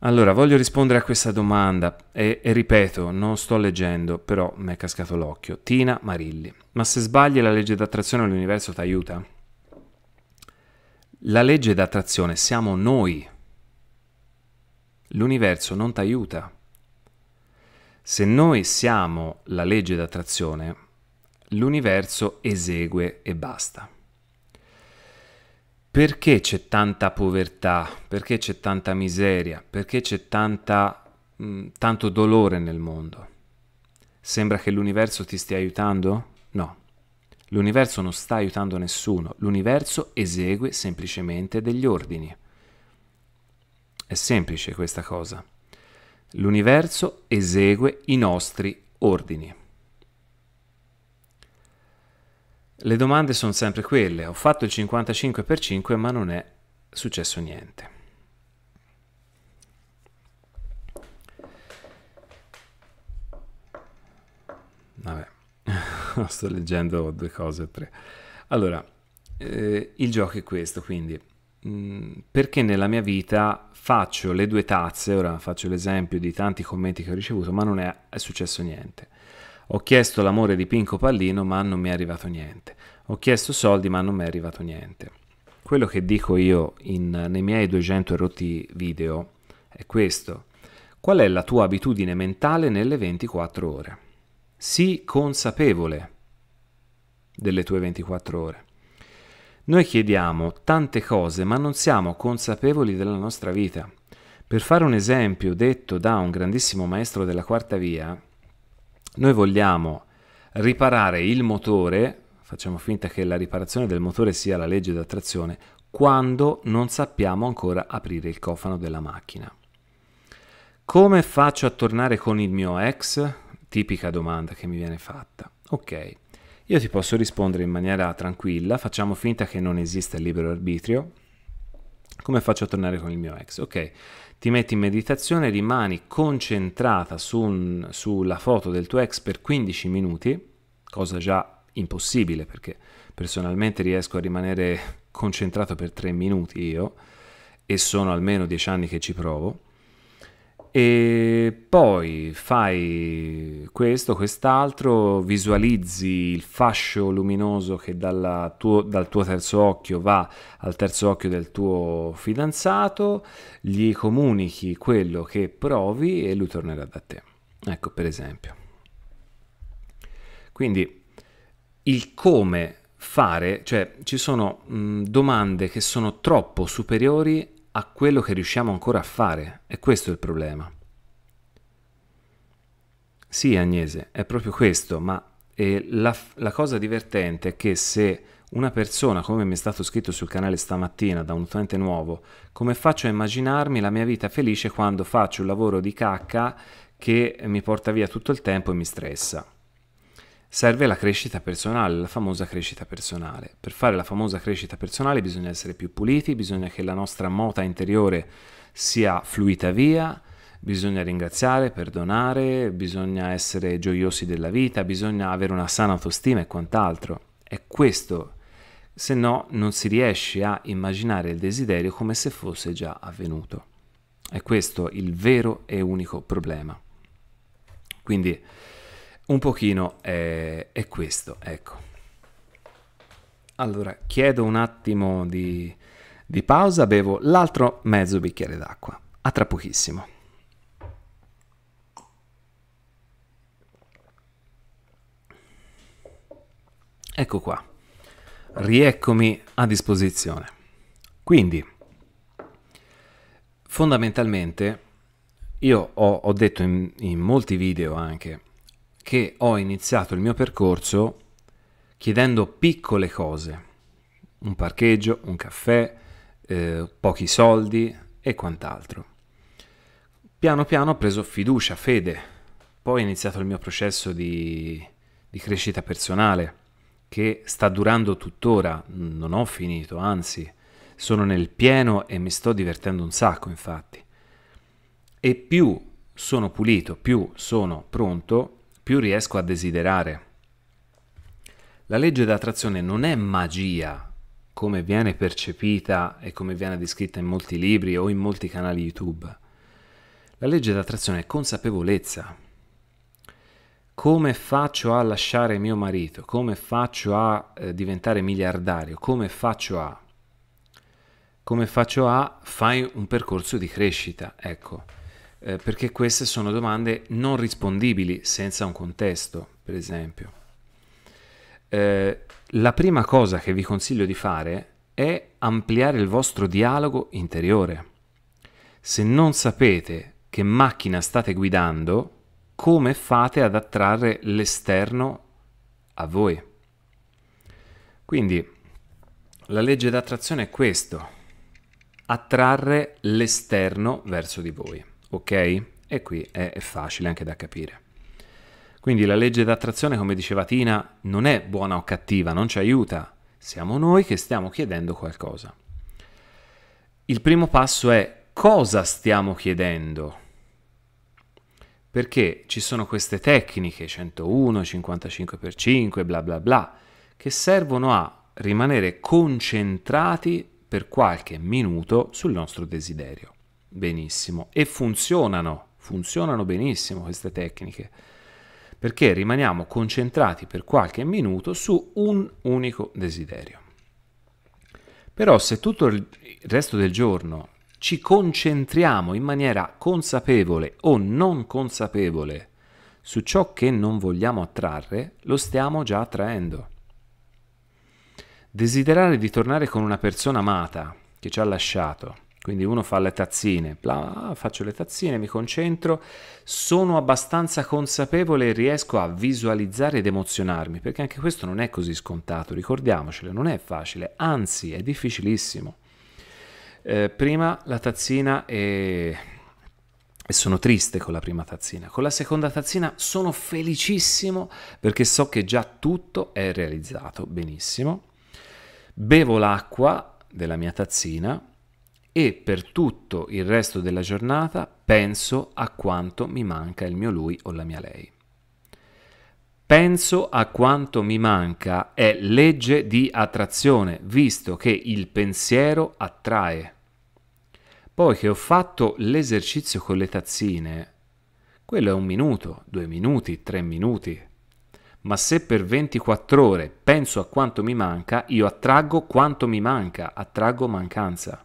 Allora, voglio rispondere a questa domanda e, e ripeto, non sto leggendo, però mi è cascato l'occhio. Tina Marilli. Ma se sbagli la legge d'attrazione l'universo ti aiuta? La legge d'attrazione siamo noi l'universo non ti aiuta. Se noi siamo la legge d'attrazione, l'universo esegue e basta. Perché c'è tanta povertà? Perché c'è tanta miseria? Perché c'è tanta, mh, mm, tanto dolore nel mondo? Sembra che l'universo ti stia aiutando? No. L'universo non sta aiutando nessuno, l'universo esegue semplicemente degli ordini. È semplice questa cosa. L'universo esegue i nostri ordini. Le domande sono sempre quelle. Ho fatto il 55 per 5 ma non è successo niente. Vabbè, [LAUGHS] sto leggendo due cose o tre. Allora, eh, il gioco è questo, quindi Mm, perché nella mia vita faccio le due tazze, ora faccio l'esempio di tanti commenti che ho ricevuto, ma non è, è successo niente. Ho chiesto l'amore di Pinco Pallino, ma non mi è arrivato niente. Ho chiesto soldi, ma non mi è arrivato niente. Quello che dico io in, nei miei 200 erotti video è questo. Qual è la tua abitudine mentale nelle 24 ore? Sii consapevole delle tue 24 ore. Noi chiediamo tante cose ma non siamo consapevoli della nostra vita. Per fare un esempio detto da un grandissimo maestro della quarta via, noi vogliamo riparare il motore, facciamo finta che la riparazione del motore sia la legge d'attrazione, quando non sappiamo ancora aprire il cofano della macchina. Come faccio a tornare con il mio ex? Tipica domanda che mi viene fatta. Ok, io ti posso rispondere in maniera tranquilla, facciamo finta che non esista il libero arbitrio. Come faccio a tornare con il mio ex? Ok, ti metti in meditazione, rimani concentrata su un, sulla foto del tuo ex per 15 minuti, cosa già impossibile perché personalmente riesco a rimanere [LAUGHS] concentrato per 3 minuti io e sono almeno 10 anni che ci provo e poi fai questo, quest'altro, visualizzi il fascio luminoso che tuo, dal tuo terzo occhio va al terzo occhio del tuo fidanzato, gli comunichi quello che provi e lui tornerà da te. Ecco, per esempio. Quindi il come fare, cioè ci sono mh, domande che sono troppo superiori a quello che riusciamo ancora a fare, e questo è il problema. Sì, Agnese, è proprio questo, ma eh, la, la cosa divertente è che se una persona, come mi è stato scritto sul canale stamattina da un utente nuovo, come faccio a immaginarmi la mia vita felice quando faccio un lavoro di cacca che mi porta via tutto il tempo e mi stressa? serve la crescita personale, la famosa crescita personale. Per fare la famosa crescita personale bisogna essere più puliti, bisogna che la nostra mota interiore sia fluita via, bisogna ringraziare, perdonare, bisogna essere gioiosi della vita, bisogna avere una sana autostima e quant'altro. È questo, se no non si riesce a immaginare il desiderio come se fosse già avvenuto. È questo il vero e unico problema. Quindi un pochino è, è questo, ecco. Allora, chiedo un attimo di, di pausa, bevo l'altro mezzo bicchiere d'acqua. A tra pochissimo. Ecco qua, rieccomi a disposizione. Quindi, fondamentalmente, io ho, ho detto in, in molti video anche che ho iniziato il mio percorso chiedendo piccole cose, un parcheggio, un caffè, eh, pochi soldi e quant'altro. Piano piano ho preso fiducia, fede, poi ho iniziato il mio processo di, di crescita personale che sta durando tuttora, non ho finito, anzi sono nel pieno e mi sto divertendo un sacco infatti. E più sono pulito, più sono pronto più riesco a desiderare. La legge d'attrazione non è magia, come viene percepita e come viene descritta in molti libri o in molti canali YouTube. La legge d'attrazione è consapevolezza. Come faccio a lasciare mio marito? Come faccio a eh, diventare miliardario? Come faccio a... Come faccio a... Fai un percorso di crescita, ecco eh, perché queste sono domande non rispondibili senza un contesto, per esempio. Eh, la prima cosa che vi consiglio di fare è ampliare il vostro dialogo interiore. Se non sapete che macchina state guidando, come fate ad attrarre l'esterno a voi? Quindi la legge d'attrazione è questo, attrarre l'esterno verso di voi ok? E qui è, facile anche da capire. Quindi la legge d'attrazione, come diceva Tina, non è buona o cattiva, non ci aiuta, siamo noi che stiamo chiedendo qualcosa. Il primo passo è cosa stiamo chiedendo? Perché ci sono queste tecniche 101, 55x5, bla bla bla, che servono a rimanere concentrati per qualche minuto sul nostro desiderio benissimo e funzionano, funzionano benissimo queste tecniche perché rimaniamo concentrati per qualche minuto su un unico desiderio. Però se tutto il resto del giorno ci concentriamo in maniera consapevole o non consapevole su ciò che non vogliamo attrarre, lo stiamo già attraendo. Desiderare di tornare con una persona amata che ci ha lasciato quindi uno fa le tazzine, bla, faccio le tazzine, mi concentro, sono abbastanza consapevole e riesco a visualizzare ed emozionarmi, perché anche questo non è così scontato, ricordiamocelo, non è facile, anzi è difficilissimo. Eh, prima la tazzina e... e sono triste con la prima tazzina, con la seconda tazzina sono felicissimo perché so che già tutto è realizzato benissimo. Bevo l'acqua della mia tazzina e per tutto il resto della giornata penso a quanto mi manca il mio lui o la mia lei. Penso a quanto mi manca è legge di attrazione, visto che il pensiero attrae. Poi che ho fatto l'esercizio con le tazzine, quello è un minuto, due minuti, tre minuti. Ma se per 24 ore penso a quanto mi manca, io attraggo quanto mi manca, attraggo mancanza.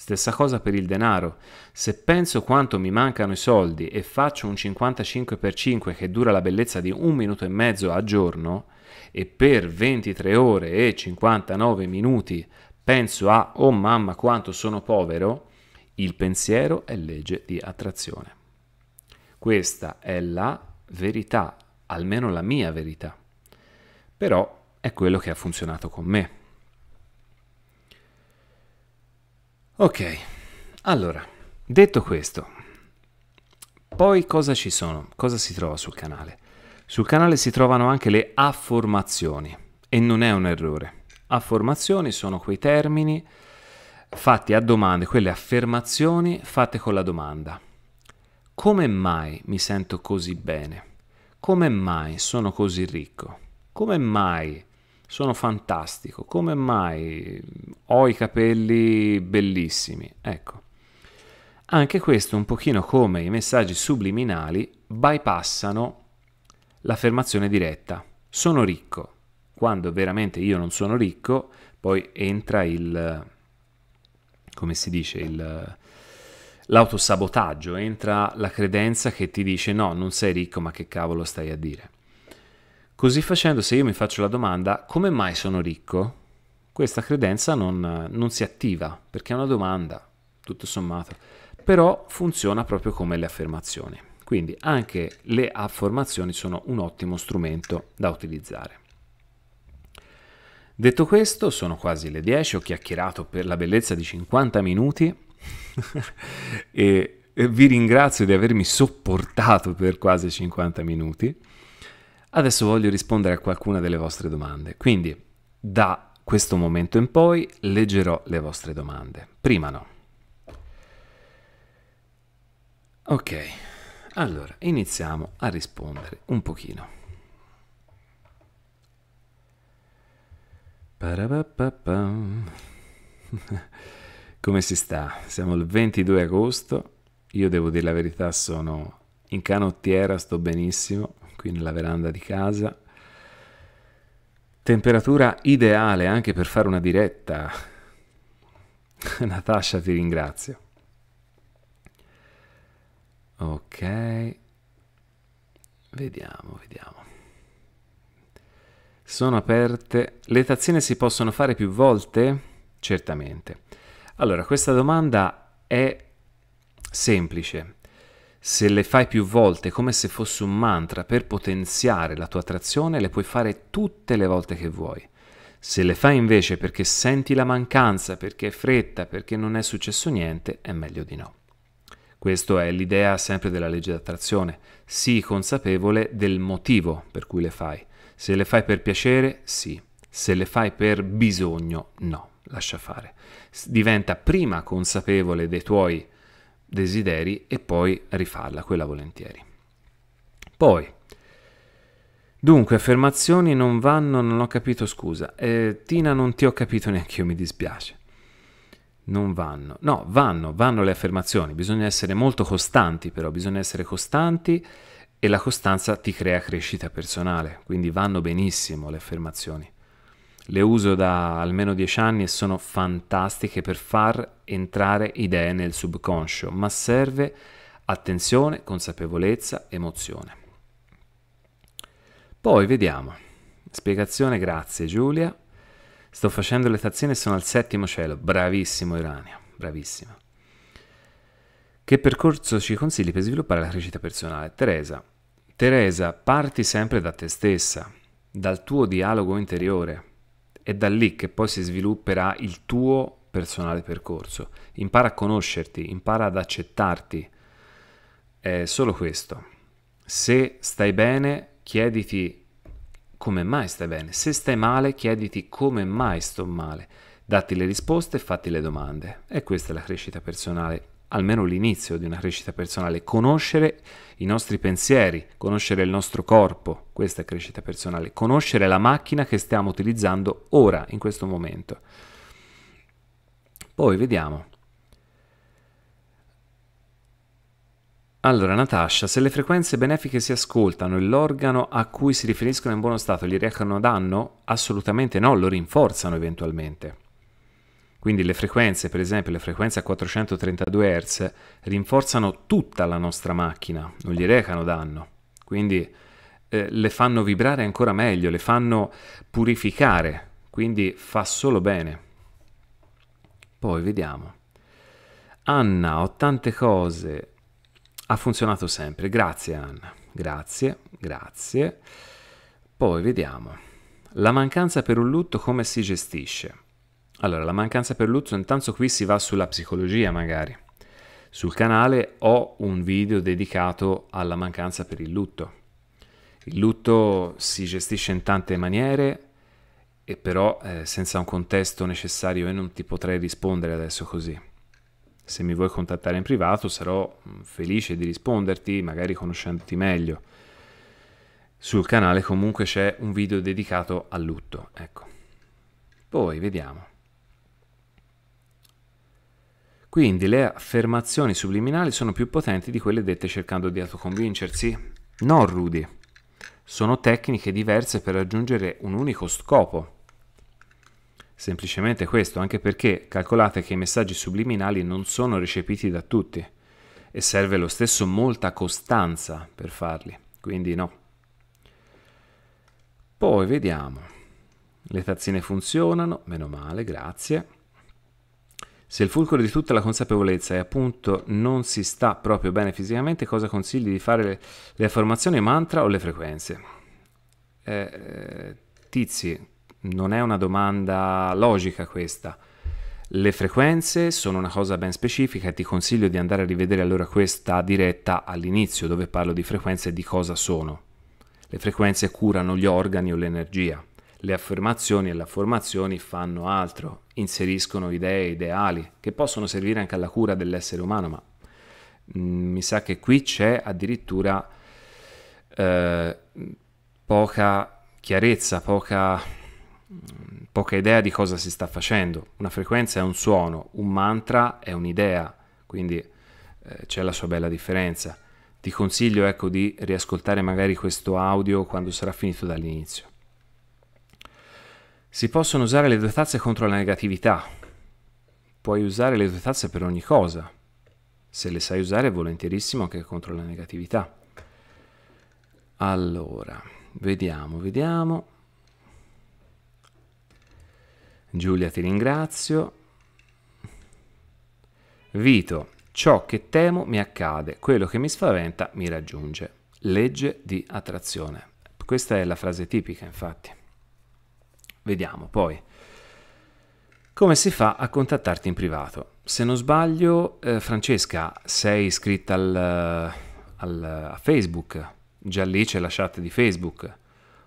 Stessa cosa per il denaro. Se penso quanto mi mancano i soldi e faccio un 55 x 5 che dura la bellezza di un minuto e mezzo a giorno, e per 23 ore e 59 minuti penso a oh mamma quanto sono povero, il pensiero è legge di attrazione. Questa è la verità, almeno la mia verità. Però è quello che ha funzionato con me. Ok, allora, detto questo, poi cosa ci sono? Cosa si trova sul canale? Sul canale si trovano anche le afformazioni e non è un errore. Afformazioni sono quei termini fatti a domande, quelle affermazioni fatte con la domanda. Come mai mi sento così bene? Come mai sono così ricco? Come mai sono fantastico, come mai ho i capelli bellissimi? Ecco. Anche questo, un pochino come i messaggi subliminali, bypassano l'affermazione diretta. Sono ricco. Quando veramente io non sono ricco, poi entra il, come si dice, il, l'autosabotaggio, entra la credenza che ti dice no, non sei ricco, ma che cavolo stai a dire. Così facendo, se io mi faccio la domanda come mai sono ricco, questa credenza non, non si attiva, perché è una domanda, tutto sommato, però funziona proprio come le affermazioni. Quindi anche le affermazioni sono un ottimo strumento da utilizzare. Detto questo, sono quasi le 10, ho chiacchierato per la bellezza di 50 minuti [LAUGHS] e vi ringrazio di avermi sopportato per quasi 50 minuti. Adesso voglio rispondere a qualcuna delle vostre domande, quindi da questo momento in poi leggerò le vostre domande. Prima no. Ok, allora iniziamo a rispondere un pochino. [LAUGHS] Come si sta? Siamo il 22 agosto, io devo dire la verità, sono in canottiera, sto benissimo, qui nella veranda di casa. Temperatura ideale anche per fare una diretta. [LAUGHS] Natasha, ti ringrazio. Ok. Vediamo, vediamo. Sono aperte. Le tazzine si possono fare più volte? Certamente. Allora, questa domanda è semplice se le fai più volte come se fosse un mantra per potenziare la tua attrazione, le puoi fare tutte le volte che vuoi. Se le fai invece perché senti la mancanza, perché è fretta, perché non è successo niente, è meglio di no. Questa è l'idea sempre della legge d'attrazione. Sii consapevole del motivo per cui le fai. Se le fai per piacere, sì. Se le fai per bisogno, no. Lascia fare. Diventa prima consapevole dei tuoi desideri e poi rifarla, quella volentieri. Poi, dunque, affermazioni non vanno, non ho capito, scusa. Eh, Tina, non ti ho capito neanche io, mi dispiace. Non vanno. No, vanno, vanno le affermazioni. Bisogna essere molto costanti, però, bisogna essere costanti e la costanza ti crea crescita personale, quindi vanno benissimo le affermazioni. Le uso da almeno dieci anni e sono fantastiche per far entrare idee nel subconscio, ma serve attenzione, consapevolezza, emozione. Poi vediamo. Spiegazione, grazie Giulia. Sto facendo le tazzine e sono al settimo cielo. Bravissimo Irania, bravissima. Che percorso ci consigli per sviluppare la crescita personale? Teresa. Teresa, parti sempre da te stessa, dal tuo dialogo interiore, è da lì che poi si svilupperà il tuo personale percorso. Impara a conoscerti, impara ad accettarti. È solo questo. Se stai bene, chiediti come mai stai bene. Se stai male, chiediti come mai sto male. Datti le risposte e fatti le domande. E questa è la crescita personale almeno l'inizio di una crescita personale, conoscere i nostri pensieri, conoscere il nostro corpo, questa è crescita personale, conoscere la macchina che stiamo utilizzando ora, in questo momento. Poi vediamo. Allora, Natasha, se le frequenze benefiche si ascoltano e l'organo a cui si riferiscono in buono stato gli recano danno? Assolutamente no, lo rinforzano eventualmente. Quindi le frequenze, per esempio le frequenze a 432 Hz, rinforzano tutta la nostra macchina, non gli recano danno. Quindi eh, le fanno vibrare ancora meglio, le fanno purificare, quindi fa solo bene. Poi vediamo. Anna, ho tante cose. Ha funzionato sempre. Grazie Anna. Grazie, grazie. Poi vediamo. La mancanza per un lutto come si gestisce? Allora, la mancanza per lutto, intanto qui si va sulla psicologia magari. Sul canale ho un video dedicato alla mancanza per il lutto. Il lutto si gestisce in tante maniere e però eh, senza un contesto necessario io non ti potrei rispondere adesso così. Se mi vuoi contattare in privato sarò mm, felice di risponderti, magari conoscendoti meglio. Sul canale comunque c'è un video dedicato al lutto, ecco. Poi vediamo. Quindi le affermazioni subliminali sono più potenti di quelle dette cercando di autoconvincersi? No, Rudy. Sono tecniche diverse per raggiungere un unico scopo. Semplicemente questo, anche perché calcolate che i messaggi subliminali non sono recepiti da tutti e serve lo stesso molta costanza per farli, quindi no. Poi vediamo. Le tazzine funzionano, meno male, grazie. Se il fulcro di tutta la consapevolezza è appunto non si sta proprio bene fisicamente, cosa consigli di fare le, affermazioni mantra o le frequenze? Eh, eh, tizi, non è una domanda logica questa. Le frequenze sono una cosa ben specifica e ti consiglio di andare a rivedere allora questa diretta all'inizio dove parlo di frequenze e di cosa sono. Le frequenze curano gli organi o l'energia. Le affermazioni e le affermazioni fanno altro, inseriscono idee e ideali che possono servire anche alla cura dell'essere umano, ma mh, mm, mi sa che qui c'è addirittura eh, poca chiarezza, poca, mm, poca idea di cosa si sta facendo. Una frequenza è un suono, un mantra è un'idea, quindi eh, c'è la sua bella differenza. Ti consiglio ecco, di riascoltare magari questo audio quando sarà finito dall'inizio. Si possono usare le due tazze contro la negatività. Puoi usare le due tazze per ogni cosa. Se le sai usare volentierissimo anche contro la negatività. Allora, vediamo, vediamo. Giulia ti ringrazio. Vito, ciò che temo mi accade, quello che mi spaventa mi raggiunge. Legge di attrazione. Questa è la frase tipica, infatti. Vediamo poi. Come si fa a contattarti in privato? Se non sbaglio, eh, Francesca, sei iscritta al, al, a Facebook, già lì c'è la chat di Facebook,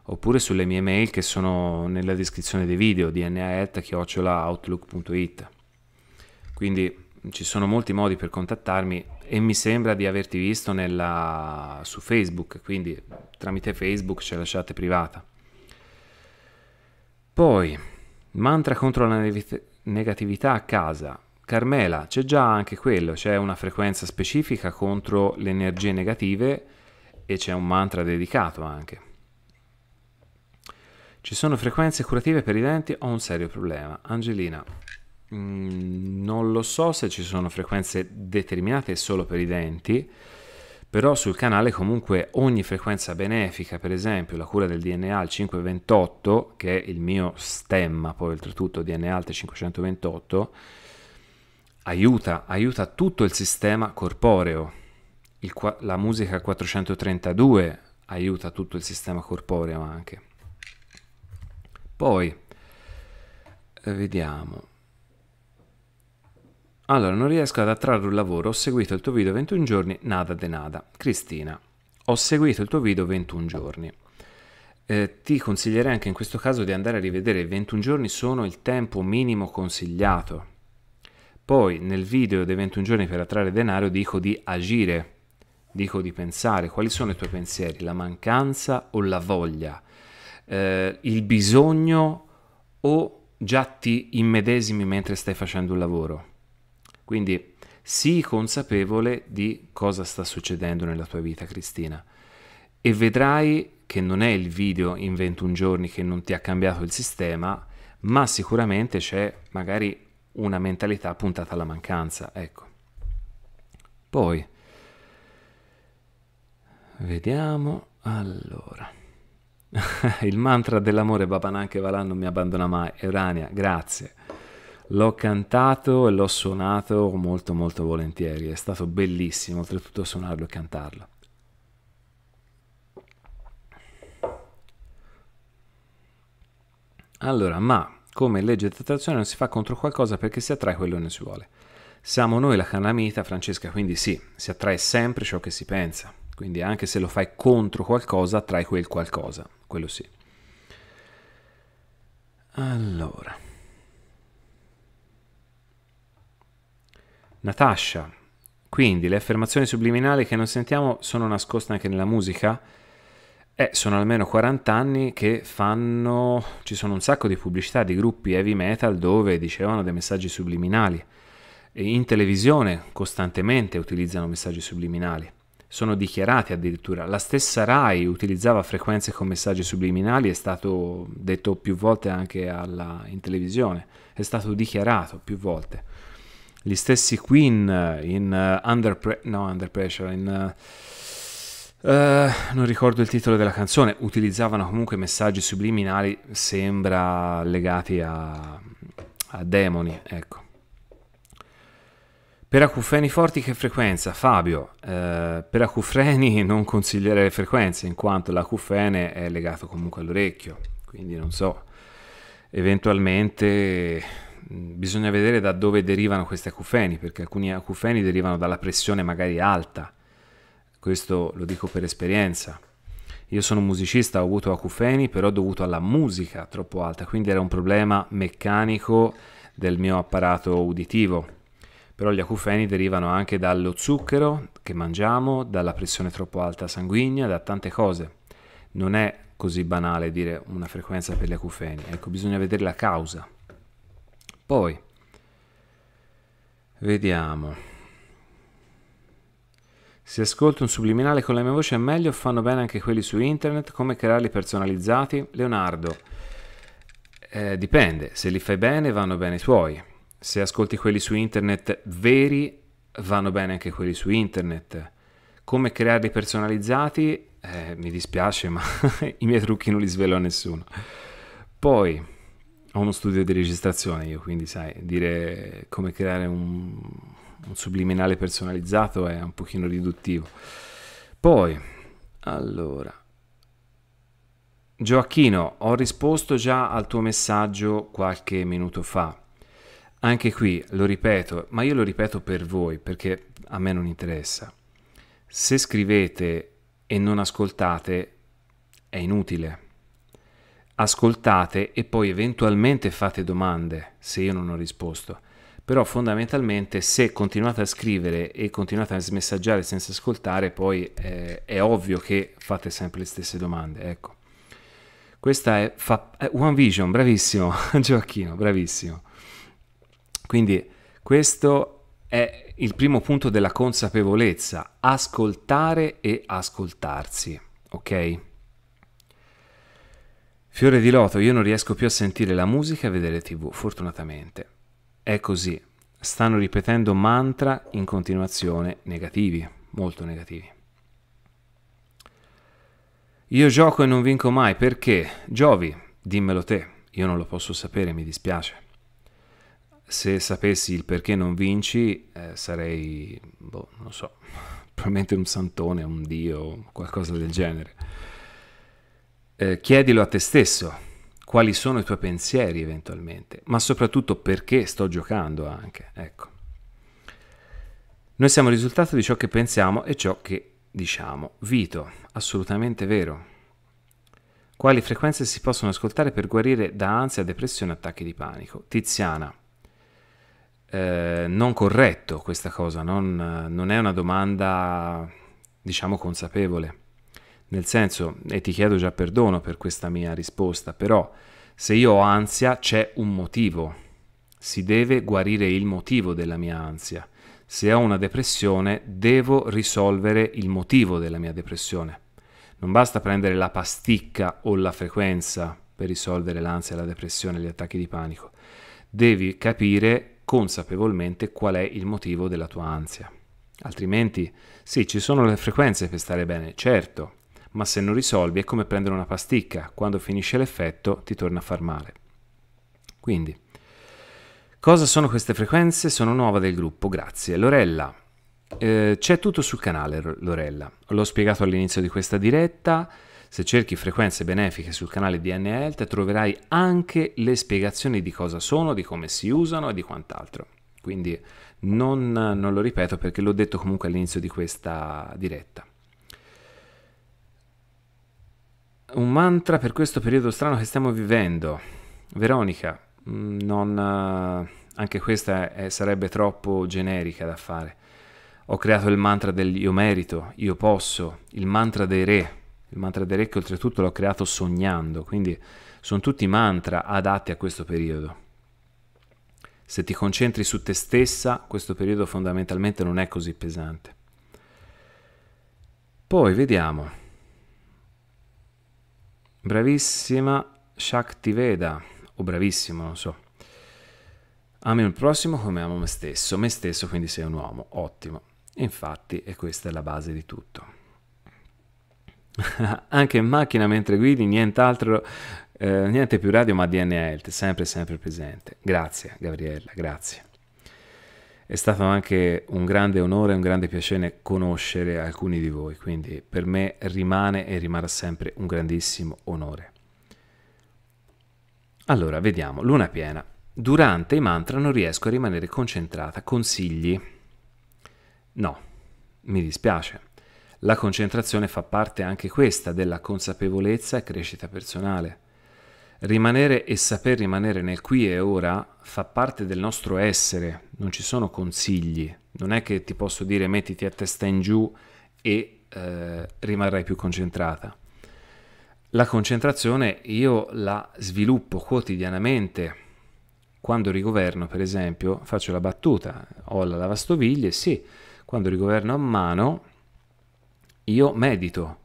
oppure sulle mie mail che sono nella descrizione dei video, dna.outlook.it. Quindi ci sono molti modi per contattarmi e mi sembra di averti visto nella, su Facebook, quindi tramite Facebook c'è la chat privata. Poi, mantra contro la negatività a casa. Carmela, c'è già anche quello, c'è una frequenza specifica contro le energie negative e c'è un mantra dedicato anche. Ci sono frequenze curative per i denti? Ho un serio problema. Angelina, mh, mm, non lo so se ci sono frequenze determinate solo per i denti però sul canale comunque ogni frequenza benefica, per esempio la cura del DNA al 528, che è il mio stemma, poi oltretutto DNA al 528, aiuta, aiuta tutto il sistema corporeo. Il, la musica 432 aiuta tutto il sistema corporeo anche. Poi, eh, vediamo. Allora, non riesco ad attrarre un lavoro, ho seguito il tuo video 21 giorni, nada de nada. Cristina, ho seguito il tuo video 21 giorni. Eh, ti consiglierei anche in questo caso di andare a rivedere, 21 giorni sono il tempo minimo consigliato. Poi nel video dei 21 giorni per attrarre denaro dico di agire, dico di pensare, quali sono i tuoi pensieri, la mancanza o la voglia, eh, il bisogno o già ti immedesimi mentre stai facendo un lavoro quindi sii consapevole di cosa sta succedendo nella tua vita, Cristina, e vedrai che non è il video in 21 giorni che non ti ha cambiato il sistema, ma sicuramente c'è magari una mentalità puntata alla mancanza, ecco. Poi vediamo allora [LAUGHS] il mantra dell'amore Babananche Valan non mi abbandona mai Eurania grazie l'ho cantato e l'ho suonato molto molto volentieri, è stato bellissimo oltretutto suonarlo e cantarlo. Allora, ma come legge di attrazione non si fa contro qualcosa perché si attrae quello che non si vuole. Siamo noi la calamita, Francesca, quindi sì, si attrae sempre ciò che si pensa. Quindi anche se lo fai contro qualcosa, attrae quel qualcosa, quello sì. Allora. Natasha. Quindi le affermazioni subliminali che non sentiamo sono nascoste anche nella musica? Eh, sono almeno 40 anni che fanno... ci sono un sacco di pubblicità di gruppi heavy metal dove dicevano dei messaggi subliminali. E in televisione costantemente utilizzano messaggi subliminali. Sono dichiarati addirittura. La stessa RAI utilizzava frequenze con messaggi subliminali, è stato detto più volte anche alla... in televisione, è stato dichiarato più volte gli stessi Queen in uh, Under, Pre- no, Under Pressure, in, uh, non ricordo il titolo della canzone, utilizzavano comunque messaggi subliminali, sembra legati a, a demoni, ecco. Per acufeni forti che frequenza? Fabio, eh, per acufreni [LAUGHS] non consiglierei le frequenze in quanto l'acufene è legato comunque all'orecchio, quindi non so, eventualmente bisogna vedere da dove derivano questi acufeni, perché alcuni acufeni derivano dalla pressione magari alta, questo lo dico per esperienza. Io sono un musicista, ho avuto acufeni, però dovuto alla musica troppo alta, quindi era un problema meccanico del mio apparato uditivo. Però gli acufeni derivano anche dallo zucchero che mangiamo, dalla pressione troppo alta sanguigna, da tante cose. Non è così banale dire una frequenza per gli acufeni, ecco, bisogna vedere la causa. Poi, vediamo. Se ascolto un subliminale con la mia voce è meglio, fanno bene anche quelli su internet, come crearli personalizzati? Leonardo, eh, dipende, se li fai bene vanno bene i tuoi, se ascolti quelli su internet veri vanno bene anche quelli su internet, come crearli personalizzati? Eh, mi dispiace ma [LAUGHS] i miei trucchi non li svelo a nessuno. Poi, ho uno studio di registrazione io, quindi sai, dire come creare un, un subliminale personalizzato è un pochino riduttivo. Poi, allora, Gioacchino, ho risposto già al tuo messaggio qualche minuto fa. Anche qui lo ripeto, ma io lo ripeto per voi perché a me non interessa. Se scrivete e non ascoltate, è inutile ascoltate e poi eventualmente fate domande se io non ho risposto. Però fondamentalmente se continuate a scrivere e continuate a smessaggiare senza ascoltare, poi eh, è ovvio che fate sempre le stesse domande. Ecco. Questa è, fa, è One Vision, bravissimo [LAUGHS] Gioacchino, bravissimo. Quindi questo è il primo punto della consapevolezza, ascoltare e ascoltarsi, ok? Fiore di loto, io non riesco più a sentire la musica e vedere tv, fortunatamente. È così, stanno ripetendo mantra in continuazione negativi, molto negativi. Io gioco e non vinco mai perché, Giovi, dimmelo te, io non lo posso sapere, mi dispiace. Se sapessi il perché non vinci, eh, sarei, boh, non so, [LAUGHS] probabilmente un santone, un dio, qualcosa del genere. Eh, chiedilo a te stesso quali sono i tuoi pensieri eventualmente, ma soprattutto perché sto giocando anche, ecco. Noi siamo il risultato di ciò che pensiamo e ciò che diciamo. Vito, assolutamente vero. Quali frequenze si possono ascoltare per guarire da ansia, depressione, e attacchi di panico? Tiziana, eh, non corretto questa cosa, non, non è una domanda, diciamo, consapevole. Nel senso, e ti chiedo già perdono per questa mia risposta, però se io ho ansia c'è un motivo, si deve guarire il motivo della mia ansia. Se ho una depressione devo risolvere il motivo della mia depressione. Non basta prendere la pasticca o la frequenza per risolvere l'ansia, la depressione, gli attacchi di panico. Devi capire consapevolmente qual è il motivo della tua ansia. Altrimenti, sì, ci sono le frequenze per stare bene, certo, ma se non risolvi è come prendere una pasticca, quando finisce l'effetto ti torna a far male. Quindi, cosa sono queste frequenze? Sono nuova del gruppo, grazie. Lorella, eh, c'è tutto sul canale Lorella, l'ho spiegato all'inizio di questa diretta, se cerchi frequenze benefiche sul canale di troverai anche le spiegazioni di cosa sono, di come si usano e di quant'altro. Quindi non, non lo ripeto perché l'ho detto comunque all'inizio di questa diretta. un mantra per questo periodo strano che stiamo vivendo. Veronica, mm, non, eh, anche questa è, sarebbe troppo generica da fare. Ho creato il mantra del io merito, io posso, il mantra dei re, il mantra dei re che oltretutto l'ho creato sognando, quindi sono tutti mantra adatti a questo periodo. Se ti concentri su te stessa, questo periodo fondamentalmente non è così pesante. Poi vediamo. Bravissima Shakti Veda, o bravissimo, non so. Ami il prossimo come amo me stesso, me stesso quindi sei un uomo, ottimo. Infatti, e questa è la base di tutto. [LAUGHS] Anche in macchina mentre guidi, nient'altro, eh, niente più radio ma DNA health, sempre sempre presente. Grazie Gabriella, grazie. È stato anche un grande onore, un grande piacere conoscere alcuni di voi, quindi per me rimane e rimarrà sempre un grandissimo onore. Allora, vediamo, luna piena. Durante i mantra non riesco a rimanere concentrata, consigli? No, mi dispiace. La concentrazione fa parte anche questa della consapevolezza e crescita personale. Rimanere e saper rimanere nel qui e ora fa parte del nostro essere, non ci sono consigli, non è che ti posso dire mettiti a testa in giù e eh, rimarrai più concentrata. La concentrazione io la sviluppo quotidianamente. Quando rigoverno, per esempio, faccio la battuta, ho la lavastoviglie, sì, quando rigoverno a mano, io medito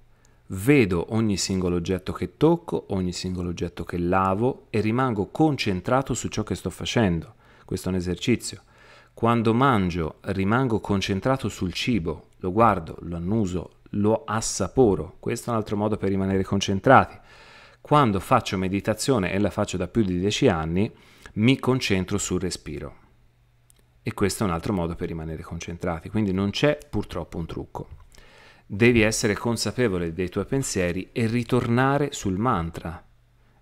Vedo ogni singolo oggetto che tocco, ogni singolo oggetto che lavo e rimango concentrato su ciò che sto facendo. Questo è un esercizio. Quando mangio rimango concentrato sul cibo, lo guardo, lo annuso, lo assaporo. Questo è un altro modo per rimanere concentrati. Quando faccio meditazione e la faccio da più di dieci anni, mi concentro sul respiro. E questo è un altro modo per rimanere concentrati, quindi non c'è purtroppo un trucco devi essere consapevole dei tuoi pensieri e ritornare sul mantra,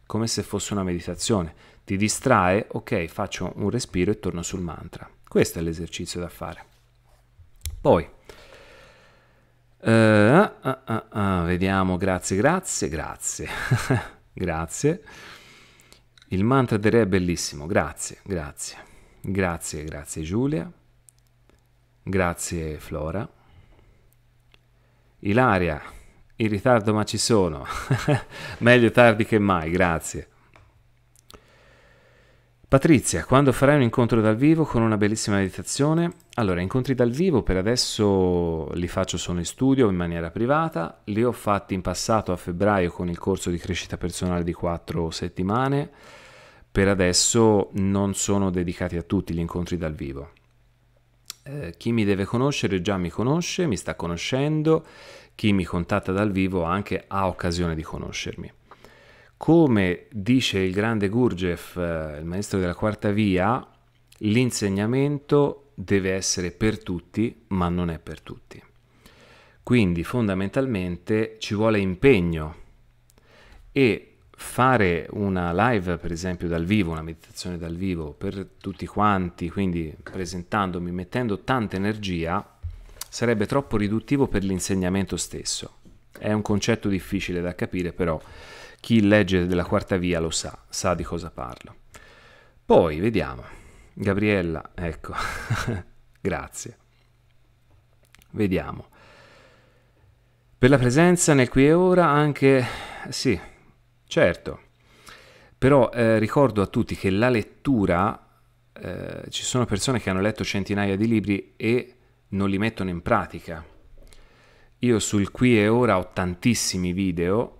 come se fosse una meditazione. Ti distrae, ok, faccio un respiro e torno sul mantra. Questo è l'esercizio da fare. Poi, uh, uh, uh, vediamo, grazie, grazie, grazie, [LAUGHS] grazie. Il mantra di Re è bellissimo, grazie, grazie, grazie, grazie Giulia, grazie Flora. Ilaria, in ritardo ma ci sono. [LAUGHS] Meglio tardi che mai, grazie. Patrizia, quando farai un incontro dal vivo con una bellissima meditazione? Allora, incontri dal vivo per adesso li faccio solo in studio, in maniera privata, li ho fatti in passato a febbraio con il corso di crescita personale di quattro settimane, per adesso non sono dedicati a tutti gli incontri dal vivo. Eh, chi mi deve conoscere già mi conosce, mi sta conoscendo, chi mi contatta dal vivo anche ha occasione di conoscermi. Come dice il grande Gurdjieff, eh, il maestro della quarta via, l'insegnamento deve essere per tutti, ma non è per tutti. Quindi fondamentalmente ci vuole impegno e fare una live, per esempio dal vivo, una meditazione dal vivo per tutti quanti, quindi presentandomi, mettendo tanta energia, sarebbe troppo riduttivo per l'insegnamento stesso. È un concetto difficile da capire, però chi legge della quarta via lo sa, sa di cosa parlo. Poi vediamo. Gabriella, ecco, [LAUGHS] grazie. Vediamo. Per la presenza nel qui e ora anche... Sì, Certo, però eh, ricordo a tutti che la lettura, eh, ci sono persone che hanno letto centinaia di libri e non li mettono in pratica. Io sul qui e ora ho tantissimi video,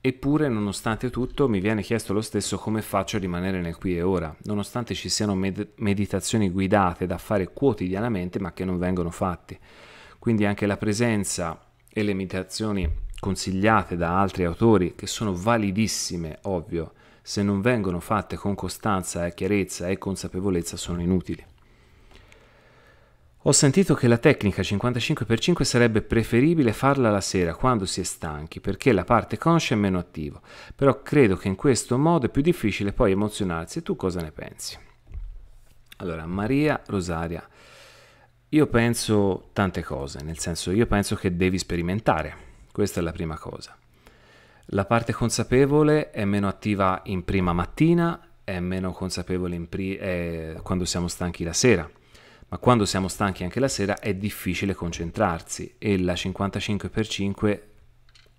eppure nonostante tutto mi viene chiesto lo stesso come faccio a rimanere nel qui e ora, nonostante ci siano med- meditazioni guidate da fare quotidianamente ma che non vengono fatte. Quindi anche la presenza e le meditazioni consigliate da altri autori, che sono validissime, ovvio, se non vengono fatte con costanza, chiarezza e consapevolezza sono inutili. Ho sentito che la tecnica 55x5 sarebbe preferibile farla la sera quando si è stanchi perché la parte conscia è meno attiva, però credo che in questo modo è più difficile poi emozionarsi. E tu cosa ne pensi? Allora, Maria Rosaria, io penso tante cose, nel senso io penso che devi sperimentare questa è la prima cosa. La parte consapevole è meno attiva in prima mattina, è meno consapevole pri- è quando siamo stanchi la sera, ma quando siamo stanchi anche la sera è difficile concentrarsi e la 55x5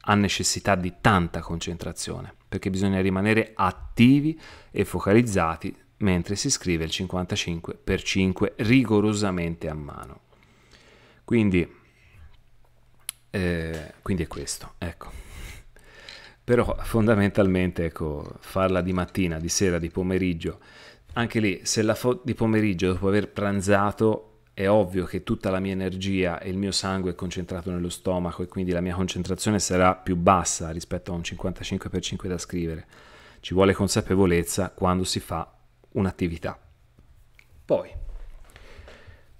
ha necessità di tanta concentrazione, perché bisogna rimanere attivi e focalizzati mentre si scrive il 55x5 rigorosamente a mano. Quindi eh, quindi è questo, ecco. Però fondamentalmente, ecco, farla di mattina, di sera, di pomeriggio, anche lì, se la fo di pomeriggio dopo aver pranzato è ovvio che tutta la mia energia e il mio sangue è concentrato nello stomaco e quindi la mia concentrazione sarà più bassa rispetto a un 55x5 da scrivere. Ci vuole consapevolezza quando si fa un'attività. Poi,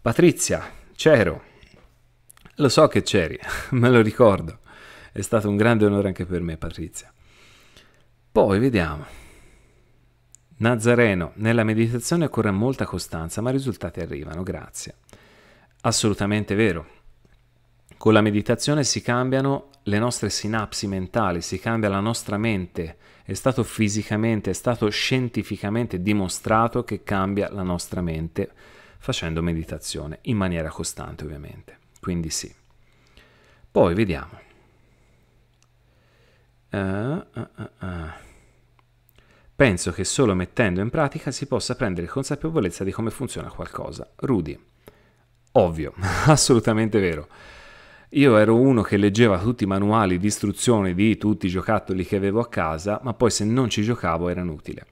Patrizia, Cero. Lo so che c'eri, [LAUGHS] me lo ricordo. È stato un grande onore anche per me, Patrizia. Poi vediamo. Nazareno, nella meditazione occorre molta costanza, ma i risultati arrivano, grazie. Assolutamente vero. Con la meditazione si cambiano le nostre sinapsi mentali, si cambia la nostra mente. È stato fisicamente, è stato scientificamente dimostrato che cambia la nostra mente facendo meditazione, in maniera costante ovviamente quindi sì. Poi vediamo. Uh, uh, uh, Penso che solo mettendo in pratica si possa prendere consapevolezza di come funziona qualcosa. Rudy. Ovvio, [LAUGHS] assolutamente vero. Io ero uno che leggeva tutti i manuali di istruzione di tutti i giocattoli che avevo a casa, ma poi se non ci giocavo era inutile.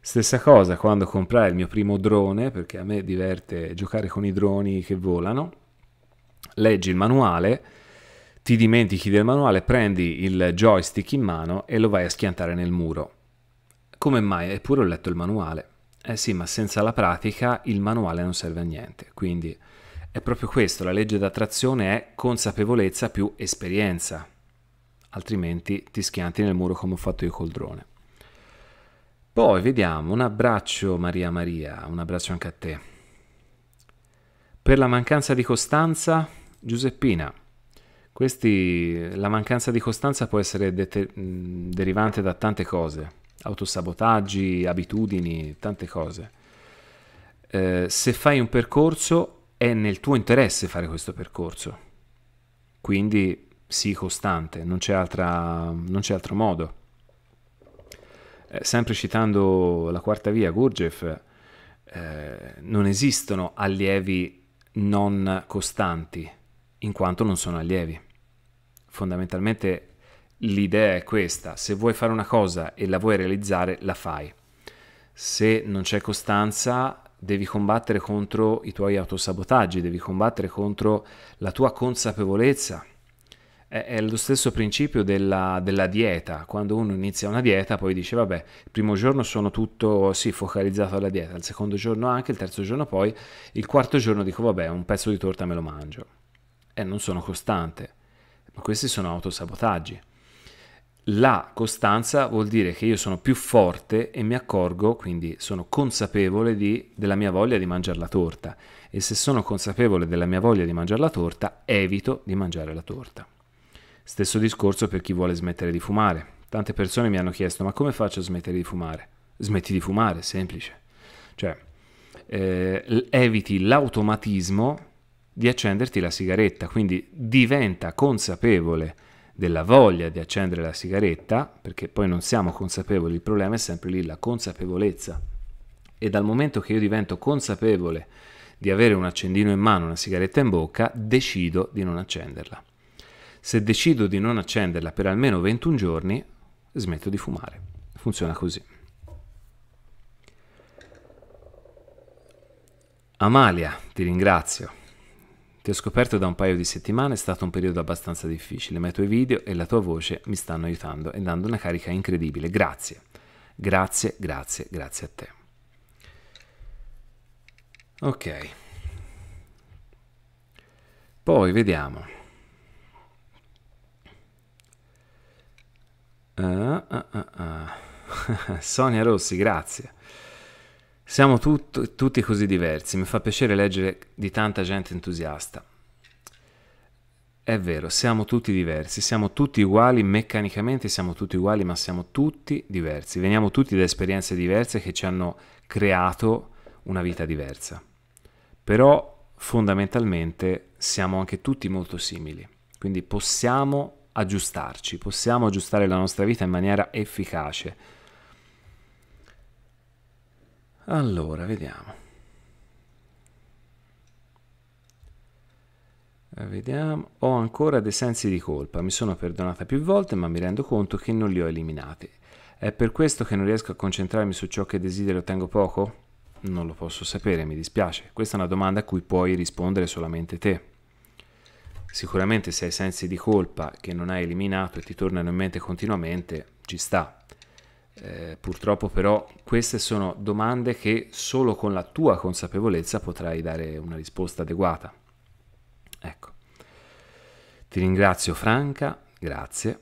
Stessa cosa quando comprai il mio primo drone, perché a me diverte giocare con i droni che volano leggi il manuale, ti dimentichi del manuale, prendi il joystick in mano e lo vai a schiantare nel muro. Come mai? Eppure ho letto il manuale. Eh sì, ma senza la pratica il manuale non serve a niente. Quindi è proprio questo, la legge d'attrazione è consapevolezza più esperienza. Altrimenti ti schianti nel muro come ho fatto io col drone. Poi vediamo, un abbraccio Maria Maria, un abbraccio anche a te. Per la mancanza di costanza, Giuseppina, questi, la mancanza di costanza può essere derivante da tante cose, autosabotaggi, abitudini, tante cose. Eh, se fai un percorso è nel tuo interesse fare questo percorso, quindi sii costante, non c'è, altra, non c'è altro modo. Eh, sempre citando la quarta via, Gurdjieff, eh, non esistono allievi non costanti, in quanto non sono allievi. Fondamentalmente l'idea è questa, se vuoi fare una cosa e la vuoi realizzare, la fai. Se non c'è costanza, devi combattere contro i tuoi autosabotaggi, devi combattere contro la tua consapevolezza. È, lo stesso principio della, della, dieta, quando uno inizia una dieta poi dice vabbè, il primo giorno sono tutto sì, focalizzato alla dieta, il secondo giorno anche, il terzo giorno poi, il quarto giorno dico vabbè, un pezzo di torta me lo mangio e non sono costante. Ma questi sono autosabotaggi. La costanza vuol dire che io sono più forte e mi accorgo, quindi sono consapevole di, della mia voglia di mangiare la torta. E se sono consapevole della mia voglia di mangiare la torta, evito di mangiare la torta. Stesso discorso per chi vuole smettere di fumare. Tante persone mi hanno chiesto, ma come faccio a smettere di fumare? Smetti di fumare, semplice. Cioè, eh, eviti l'automatismo di accenderti la sigaretta, quindi diventa consapevole della voglia di accendere la sigaretta, perché poi non siamo consapevoli, il problema è sempre lì la consapevolezza. E dal momento che io divento consapevole di avere un accendino in mano, una sigaretta in bocca, decido di non accenderla. Se decido di non accenderla per almeno 21 giorni, smetto di fumare. Funziona così. Amalia, ti ringrazio. Ti ho scoperto da un paio di settimane, è stato un periodo abbastanza difficile, ma i tuoi video e la tua voce mi stanno aiutando e dando una carica incredibile. Grazie, grazie, grazie, grazie a te. Ok. Poi vediamo. Uh, uh, uh, Sonia Rossi, grazie. Siamo tutto, tutti così diversi, mi fa piacere leggere di tanta gente entusiasta. È vero, siamo tutti diversi, siamo tutti uguali, meccanicamente siamo tutti uguali, ma siamo tutti diversi. Veniamo tutti da esperienze diverse che ci hanno creato una vita diversa. Però fondamentalmente siamo anche tutti molto simili, quindi possiamo aggiustarci, possiamo aggiustare la nostra vita in maniera efficace allora, vediamo. Eh, vediamo. Ho ancora dei sensi di colpa. Mi sono perdonata più volte, ma mi rendo conto che non li ho eliminati. È per questo che non riesco a concentrarmi su ciò che desidero e ottengo poco? Non lo posso sapere, mi dispiace. Questa è una domanda a cui puoi rispondere solamente te. Sicuramente se hai sensi di colpa che non hai eliminato e ti tornano in mente continuamente, ci sta. Eh, purtroppo però queste sono domande che solo con la tua consapevolezza potrai dare una risposta adeguata. Ecco. Ti ringrazio Franca, grazie.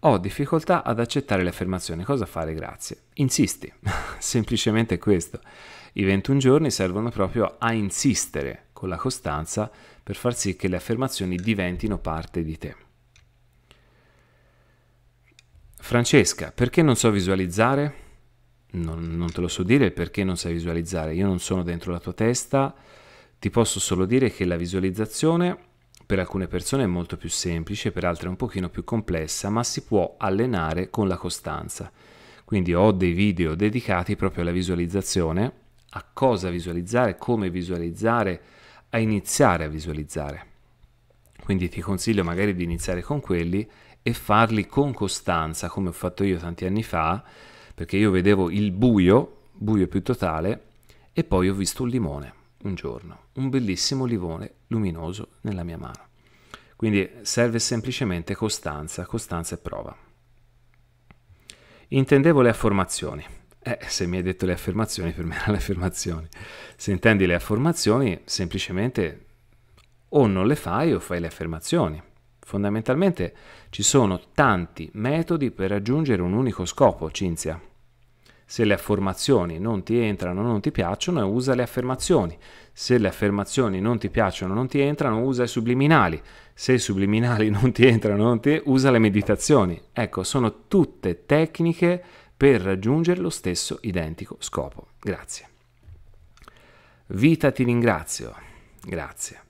Ho difficoltà ad accettare le affermazioni, cosa fare grazie? Insisti, [LAUGHS] semplicemente questo. I 21 giorni servono proprio a insistere con la costanza per far sì che le affermazioni diventino parte di te. Francesca, perché non so visualizzare? Non, non, te lo so dire perché non sai visualizzare, io non sono dentro la tua testa, ti posso solo dire che la visualizzazione per alcune persone è molto più semplice, per altre è un pochino più complessa, ma si può allenare con la costanza. Quindi ho dei video dedicati proprio alla visualizzazione, a cosa visualizzare, come visualizzare, a iniziare a visualizzare. Quindi ti consiglio magari di iniziare con quelli e farli con costanza, come ho fatto io tanti anni fa, perché io vedevo il buio, buio più totale, e poi ho visto un limone un giorno, un bellissimo limone luminoso nella mia mano. Quindi serve semplicemente costanza, costanza e prova. Intendevo le affermazioni. Eh, se mi hai detto le affermazioni, per me erano le affermazioni. Se intendi le affermazioni, semplicemente o non le fai o fai le affermazioni. Fondamentalmente ci sono tanti metodi per raggiungere un unico scopo, Cinzia. Se le affermazioni non ti entrano, non ti piacciono, usa le affermazioni. Se le affermazioni non ti piacciono, non ti entrano, usa i subliminali. Se i subliminali [LAUGHS] non ti entrano, non ti... usa le meditazioni. Ecco, sono tutte tecniche per raggiungere lo stesso identico scopo. Grazie. Vita ti ringrazio. Grazie.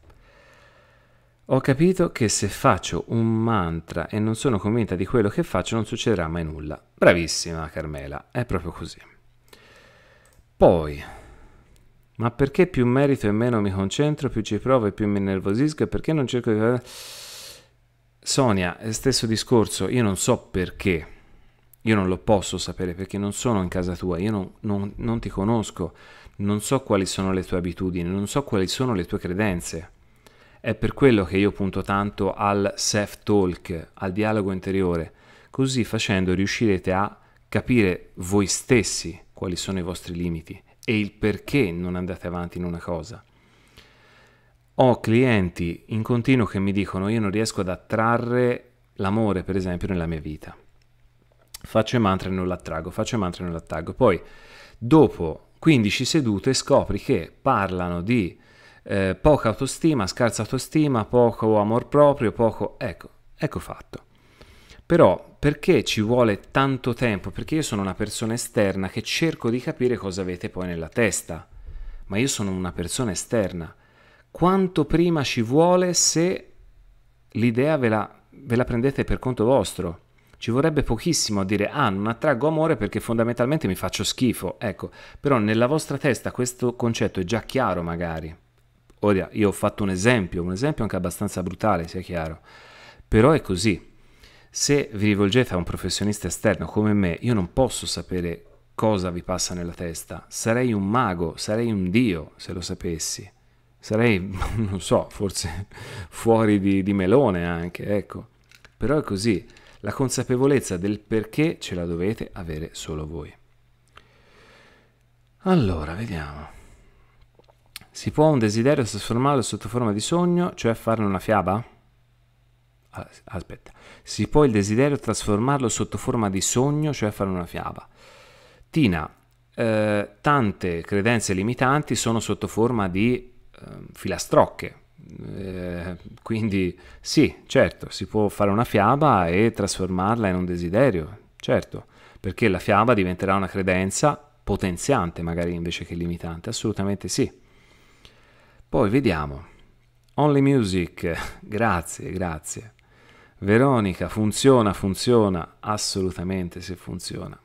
Ho capito che se faccio un mantra e non sono convinta di quello che faccio non succederà mai nulla. Bravissima Carmela, è proprio così. Poi, ma perché più merito e meno mi concentro, più ci provo e più mi nervosisco e perché non cerco di... Sonia, stesso discorso, io non so perché, io non lo posso sapere perché non sono in casa tua, io non, non, non ti conosco, non so quali sono le tue abitudini, non so quali sono le tue credenze. È per quello che io punto tanto al self-talk, al dialogo interiore. Così facendo riuscirete a capire voi stessi quali sono i vostri limiti e il perché non andate avanti in una cosa. Ho clienti in continuo che mi dicono io non riesco ad attrarre l'amore, per esempio, nella mia vita. Faccio i mantra e non l'attrago, faccio i mantra e non l'attrago. Poi, dopo 15 sedute, scopri che parlano di eh, poca autostima, scarsa autostima, poco amor proprio, poco... Ecco, ecco fatto. Però perché ci vuole tanto tempo? Perché io sono una persona esterna che cerco di capire cosa avete poi nella testa, ma io sono una persona esterna. Quanto prima ci vuole se l'idea ve la, ve la prendete per conto vostro? Ci vorrebbe pochissimo a dire ah non attraggo amore perché fondamentalmente mi faccio schifo, ecco, però nella vostra testa questo concetto è già chiaro magari. Ora, io ho fatto un esempio, un esempio anche abbastanza brutale, sia chiaro, però è così. Se vi rivolgete a un professionista esterno come me, io non posso sapere cosa vi passa nella testa. Sarei un mago, sarei un dio se lo sapessi. Sarei, [LAUGHS] non so, forse [LAUGHS] fuori di, di melone anche, ecco. Però è così. La consapevolezza del perché ce la dovete avere solo voi. Allora, vediamo. Si può un desiderio trasformarlo sotto forma di sogno, cioè farne una fiaba? Ah, aspetta. Si può il desiderio trasformarlo sotto forma di sogno, cioè fare una fiaba. Tina, eh, tante credenze limitanti sono sotto forma di eh, filastrocche. Eh, quindi sì, certo, si può fare una fiaba e trasformarla in un desiderio, certo, perché la fiaba diventerà una credenza potenziante magari invece che limitante, assolutamente sì. Poi vediamo. Only Music, grazie, grazie. Veronica, funziona, funziona, assolutamente se funziona.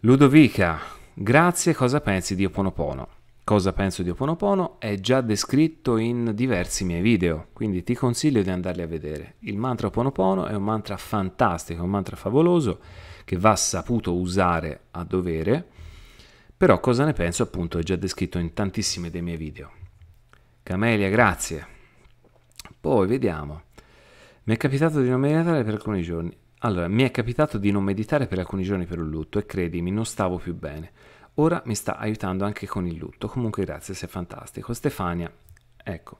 Ludovica, grazie, cosa pensi di Oponopono? Cosa penso di Oponopono è già descritto in diversi miei video, quindi ti consiglio di andarli a vedere. Il mantra Oponopono è un mantra fantastico, un mantra favoloso che va saputo usare a dovere però cosa ne penso appunto è già descritto in tantissimi dei miei video. Camelia, grazie. Poi vediamo. Mi è capitato di non meditare per alcuni giorni. Allora, mi è capitato di non meditare per alcuni giorni per un lutto e credimi, non stavo più bene. Ora mi sta aiutando anche con il lutto. Comunque grazie, sei fantastico. Stefania, ecco.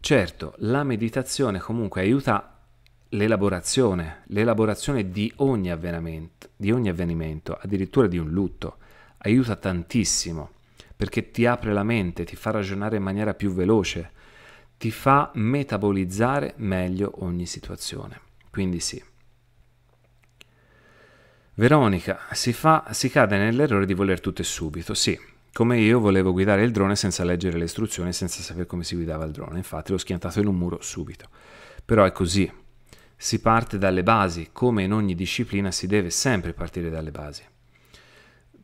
Certo, la meditazione comunque aiuta l'elaborazione, l'elaborazione di ogni avvenimento, di ogni avvenimento, addirittura di un lutto aiuta tantissimo perché ti apre la mente, ti fa ragionare in maniera più veloce, ti fa metabolizzare meglio ogni situazione. Quindi sì. Veronica, si, fa, si cade nell'errore di voler tutto subito, sì. Come io volevo guidare il drone senza leggere le istruzioni, senza sapere come si guidava il drone, infatti l'ho schiantato in un muro subito. Però è così, si parte dalle basi, come in ogni disciplina si deve sempre partire dalle basi.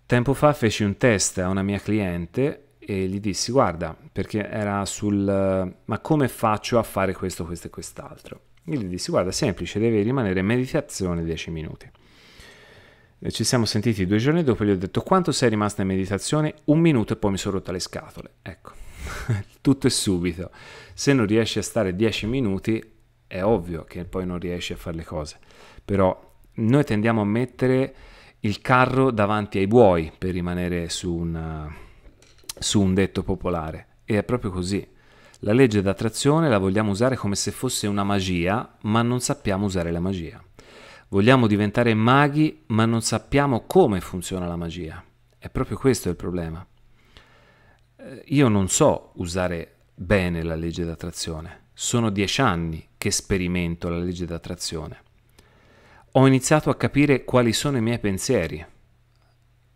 Tempo fa feci un test a una mia cliente e gli dissi guarda perché era sul ma come faccio a fare questo, questo e quest'altro. E gli dissi guarda semplice, devi rimanere in meditazione 10 minuti. Ci siamo sentiti due giorni dopo, gli ho detto quanto sei rimasta in meditazione? Un minuto e poi mi sono rotta le scatole. Ecco, [LAUGHS] tutto è subito. Se non riesci a stare 10 minuti è ovvio che poi non riesci a fare le cose. Però noi tendiamo a mettere il carro davanti ai buoi, per rimanere su, una, su un detto popolare. E è proprio così. La legge d'attrazione la vogliamo usare come se fosse una magia, ma non sappiamo usare la magia. Vogliamo diventare maghi, ma non sappiamo come funziona la magia. È proprio questo il problema. Eh, io non so usare bene la legge d'attrazione. Sono dieci anni che sperimento la legge d'attrazione ho iniziato a capire quali sono i miei pensieri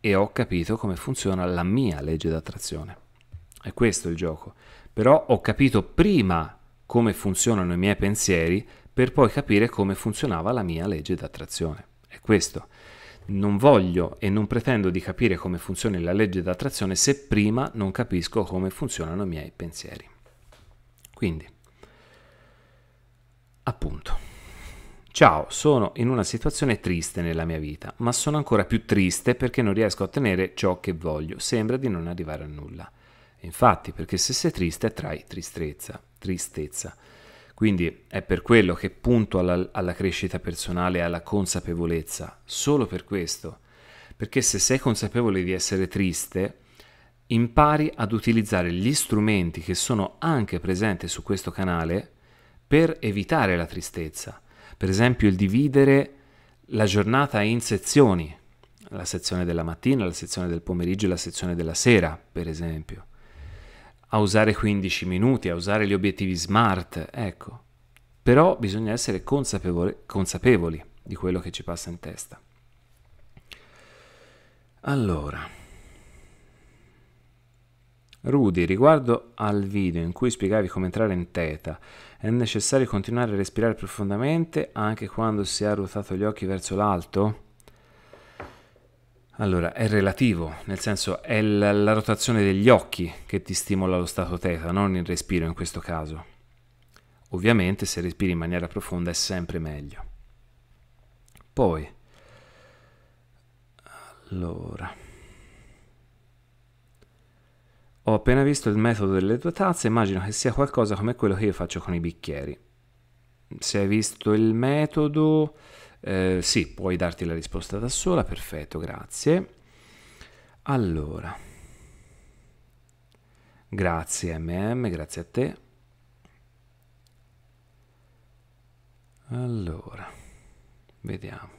e ho capito come funziona la mia legge d'attrazione. È questo il gioco. Però ho capito prima come funzionano i miei pensieri per poi capire come funzionava la mia legge d'attrazione. È questo. Non voglio e non pretendo di capire come funzioni la legge d'attrazione se prima non capisco come funzionano i miei pensieri. Quindi, appunto. Ciao, sono in una situazione triste nella mia vita, ma sono ancora più triste perché non riesco a ottenere ciò che voglio, sembra di non arrivare a nulla. Infatti, perché se sei triste trai tristezza, tristezza. Quindi è per quello che punto alla, alla crescita personale e alla consapevolezza, solo per questo. Perché se sei consapevole di essere triste, impari ad utilizzare gli strumenti che sono anche presenti su questo canale per evitare la tristezza per esempio il dividere la giornata in sezioni, la sezione della mattina, la sezione del pomeriggio e la sezione della sera, per esempio. A usare 15 minuti, a usare gli obiettivi smart, ecco. Però bisogna essere consapevoli di quello che ci passa in testa. Allora. Rudy, riguardo al video in cui spiegavi come entrare in teta, è necessario continuare a respirare profondamente anche quando si ha ruotato gli occhi verso l'alto? Allora, è relativo, nel senso è la, la rotazione degli occhi che ti stimola lo stato teta, non il respiro in questo caso. Ovviamente se respiri in maniera profonda è sempre meglio. Poi, allora... Ho appena visto il metodo delle tue tazze, immagino che sia qualcosa come quello che io faccio con i bicchieri. Se hai visto il metodo, eh, sì, puoi darti la risposta da sola, perfetto, grazie. Allora, grazie MM, grazie a te. Allora, vediamo.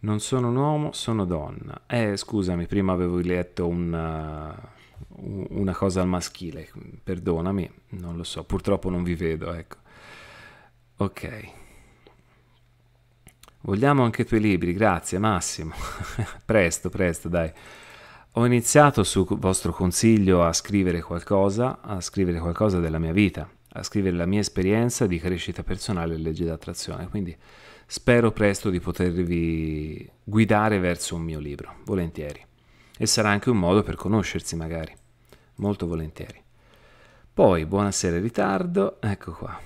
Non sono un uomo, sono donna. Eh, scusami, prima avevo letto un... Uh, una cosa al maschile, perdonami, non lo so, purtroppo non vi vedo, ecco. Ok. Vogliamo anche i tuoi libri, grazie Massimo. [LAUGHS] presto, presto, dai. Ho iniziato su vostro consiglio a scrivere qualcosa, a scrivere qualcosa della mia vita, a scrivere la mia esperienza di crescita personale e legge d'attrazione, quindi spero presto di potervi guidare verso un mio libro, volentieri. E sarà anche un modo per conoscersi magari molto volentieri. Poi, buonasera in ritardo, ecco qua.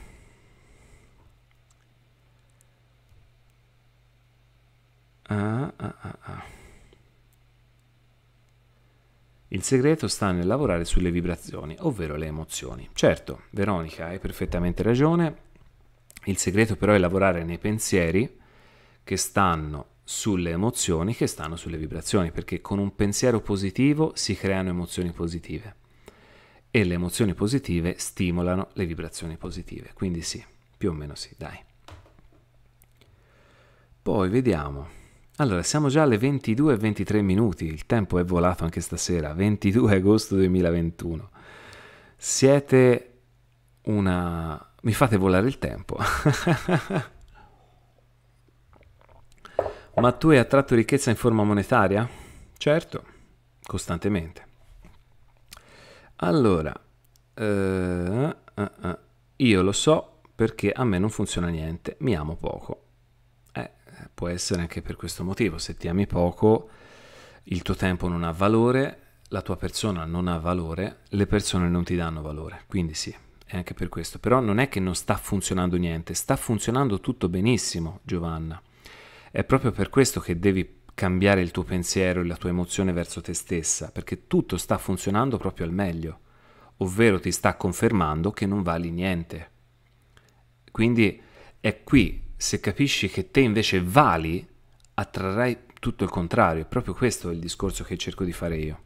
Ah, ah, ah, ah, Il segreto sta nel lavorare sulle vibrazioni, ovvero le emozioni. Certo, Veronica hai perfettamente ragione, il segreto però è lavorare nei pensieri che stanno sulle emozioni che stanno sulle vibrazioni, perché con un pensiero positivo si creano emozioni positive e le emozioni positive stimolano le vibrazioni positive. Quindi sì, più o meno sì, dai. Poi vediamo. Allora, siamo già alle 22 e 23 minuti, il tempo è volato anche stasera, 22 agosto 2021. Siete una... mi fate volare il tempo. [LAUGHS] Ma tu hai attratto ricchezza in forma monetaria? Certo, costantemente. Allora, uh, uh, io lo so perché a me non funziona niente, mi amo poco. Eh, può essere anche per questo motivo, se ti ami poco, il tuo tempo non ha valore, la tua persona non ha valore, le persone non ti danno valore, quindi sì, è anche per questo. Però non è che non sta funzionando niente, sta funzionando tutto benissimo, Giovanna. È proprio per questo che devi cambiare il tuo pensiero e la tua emozione verso te stessa, perché tutto sta funzionando proprio al meglio, ovvero ti sta confermando che non vali niente. Quindi è qui, se capisci che te invece vali, attrarrai tutto il contrario, proprio questo è il discorso che cerco di fare io.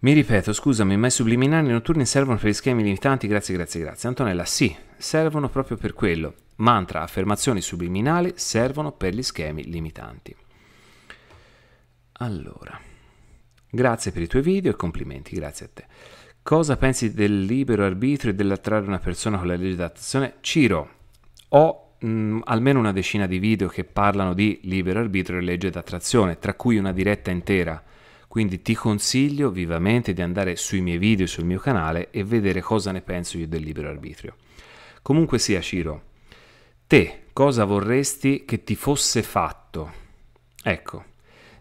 Mi ripeto, scusami, ma i subliminali notturni servono per gli schemi limitanti? Grazie, grazie, grazie. Antonella, sì, servono proprio per quello. Mantra, affermazioni subliminali servono per gli schemi limitanti. Allora, grazie per i tuoi video e complimenti, grazie a te. Cosa pensi del libero arbitrio e dell'attrarre una persona con la legge d'attrazione? Ciro, ho mh, mm, almeno una decina di video che parlano di libero arbitrio e legge d'attrazione, tra cui una diretta intera quindi ti consiglio vivamente di andare sui miei video, sul mio canale e vedere cosa ne penso io del libero arbitrio. Comunque sia, Ciro, te cosa vorresti che ti fosse fatto? Ecco,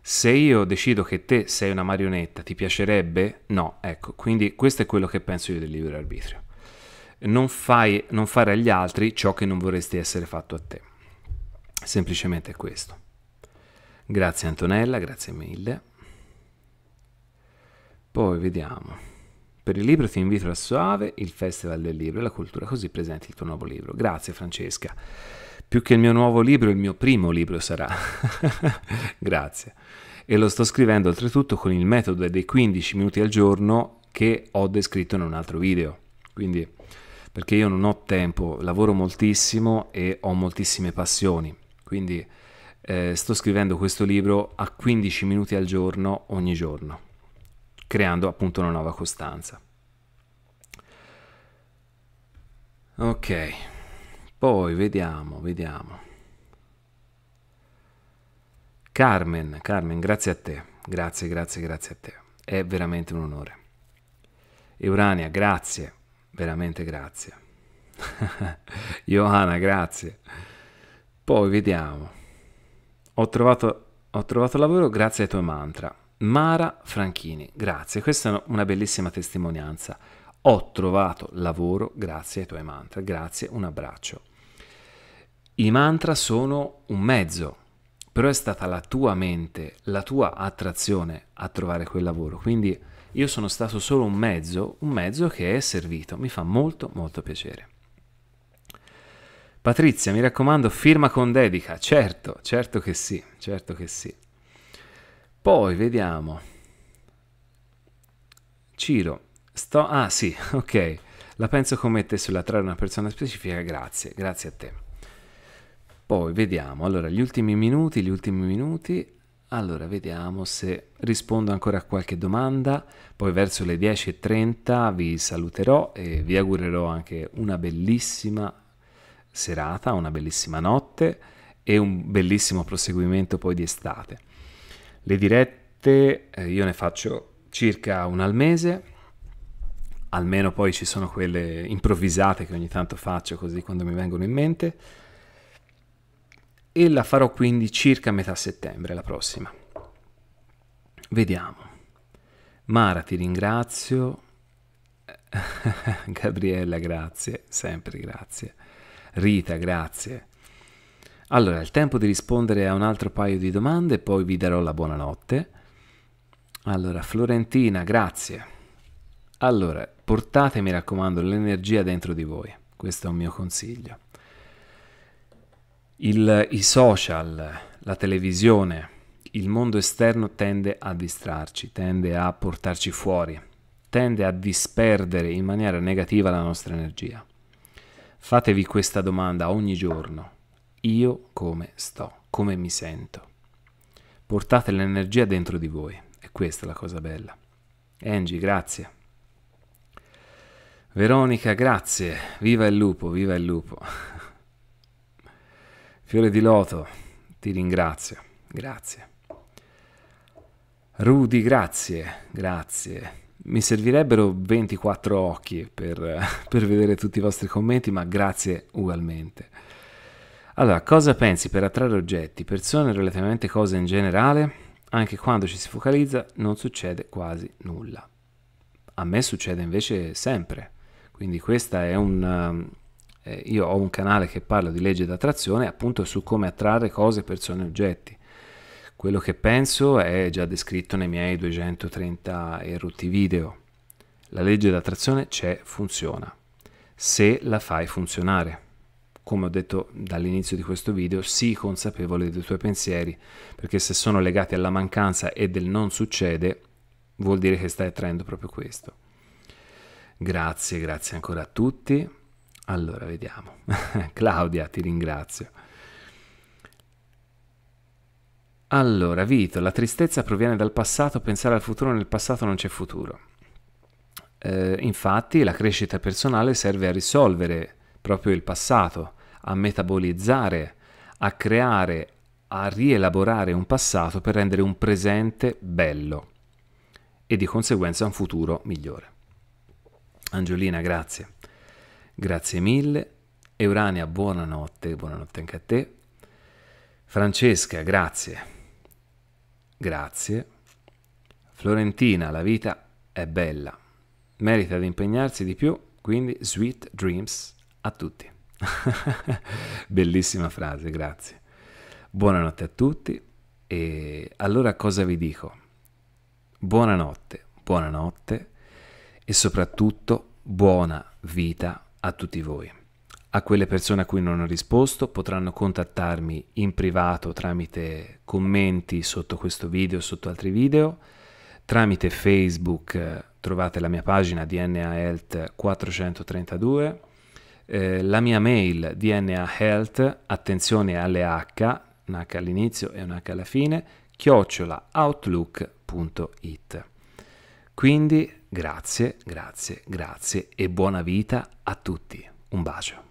se io decido che te sei una marionetta, ti piacerebbe? No, ecco, quindi questo è quello che penso io del libero arbitrio. Non, fai, non fare agli altri ciò che non vorresti essere fatto a te. Semplicemente questo. Grazie Antonella, grazie mille. Poi vediamo. Per il libro ti invito a Soave, il Festival del Libro e la Cultura, così presenti il tuo nuovo libro. Grazie Francesca. Più che il mio nuovo libro, il mio primo libro sarà. [LAUGHS] Grazie. E lo sto scrivendo oltretutto con il metodo dei 15 minuti al giorno che ho descritto in un altro video. Quindi, perché io non ho tempo, lavoro moltissimo e ho moltissime passioni. Quindi eh, sto scrivendo questo libro a 15 minuti al giorno ogni giorno creando appunto una nuova costanza. Ok, poi vediamo, vediamo. Carmen, Carmen, grazie a te, grazie, grazie, grazie a te. È veramente un onore. Eurania, grazie, veramente grazie. [LAUGHS] Johanna, grazie. Poi vediamo. Ho trovato, ho trovato lavoro grazie ai tuoi mantra. Mara Franchini, grazie, questa è una bellissima testimonianza. Ho trovato lavoro grazie ai tuoi mantra, grazie, un abbraccio. I mantra sono un mezzo, però è stata la tua mente, la tua attrazione a trovare quel lavoro, quindi io sono stato solo un mezzo, un mezzo che è servito, mi fa molto molto piacere. Patrizia, mi raccomando, firma con dedica, certo, certo che sì, certo che sì. Poi vediamo. Ciro, sto... Ah sì, [LAUGHS] ok. La penso come te sull'attrarre una persona specifica, grazie, grazie a te. Poi vediamo, allora, gli ultimi minuti, gli ultimi minuti. Allora, vediamo se rispondo ancora a qualche domanda, poi verso le 10.30 vi saluterò e vi augurerò anche una bellissima serata, una bellissima notte e un bellissimo proseguimento poi di estate. Le dirette eh, io ne faccio circa una al mese, almeno poi ci sono quelle improvvisate che ogni tanto faccio così quando mi vengono in mente e la farò quindi circa metà settembre la prossima. Vediamo. Mara ti ringrazio. [LAUGHS] Gabriella grazie, sempre grazie. Rita grazie. Allora, è il tempo di rispondere a un altro paio di domande, poi vi darò la buonanotte. Allora, Florentina, grazie. Allora, portate, mi raccomando, l'energia dentro di voi. Questo è un mio consiglio. Il, I social, la televisione, il mondo esterno tende a distrarci, tende a portarci fuori, tende a disperdere in maniera negativa la nostra energia. Fatevi questa domanda ogni giorno io come sto, come mi sento. Portate l'energia dentro di voi, e questa è la cosa bella. Angie, grazie. Veronica, grazie. Viva il lupo, viva il lupo. [LAUGHS] Fiore di loto, ti ringrazio, grazie. Rudy, grazie, grazie. Mi servirebbero 24 occhi per, [LAUGHS] per vedere tutti i vostri commenti, ma grazie ugualmente. Allora, cosa pensi per attrarre oggetti, persone, relativamente cose in generale? Anche quando ci si focalizza non succede quasi nulla. A me succede invece sempre. Quindi questa è un... Eh, eh io ho un canale che parla di legge d'attrazione appunto su come attrarre cose, persone e oggetti. Quello che penso è già descritto nei miei 230 erotti video. La legge d'attrazione c'è, funziona. Se la fai funzionare come ho detto dall'inizio di questo video, sii consapevole dei tuoi pensieri, perché se sono legati alla mancanza e del non succede, vuol dire che stai attraendo proprio questo. Grazie, grazie ancora a tutti. Allora, vediamo. [LAUGHS] Claudia, ti ringrazio. Allora, Vito, la tristezza proviene dal passato, pensare al futuro nel passato non c'è futuro. Eh, infatti, la crescita personale serve a risolvere proprio il passato, a metabolizzare, a creare, a rielaborare un passato per rendere un presente bello e di conseguenza un futuro migliore. Angiolina, grazie. Grazie mille. Eurania, buonanotte, buonanotte anche a te. Francesca, grazie. Grazie. Florentina, la vita è bella. Merita di impegnarsi di più, quindi sweet dreams a tutti. [LAUGHS] Bellissima frase, grazie. Buonanotte a tutti e allora cosa vi dico? Buonanotte, buonanotte e soprattutto buona vita a tutti voi. A quelle persone a cui non ho risposto potranno contattarmi in privato tramite commenti sotto questo video, sotto altri video, tramite Facebook eh, trovate la mia pagina DNA Health 432 eh, la mia mail DNA Health, attenzione alle H, un H all'inizio e un H alla fine, chiocciolaoutlook.it. Quindi grazie, grazie, grazie e buona vita a tutti. Un bacio.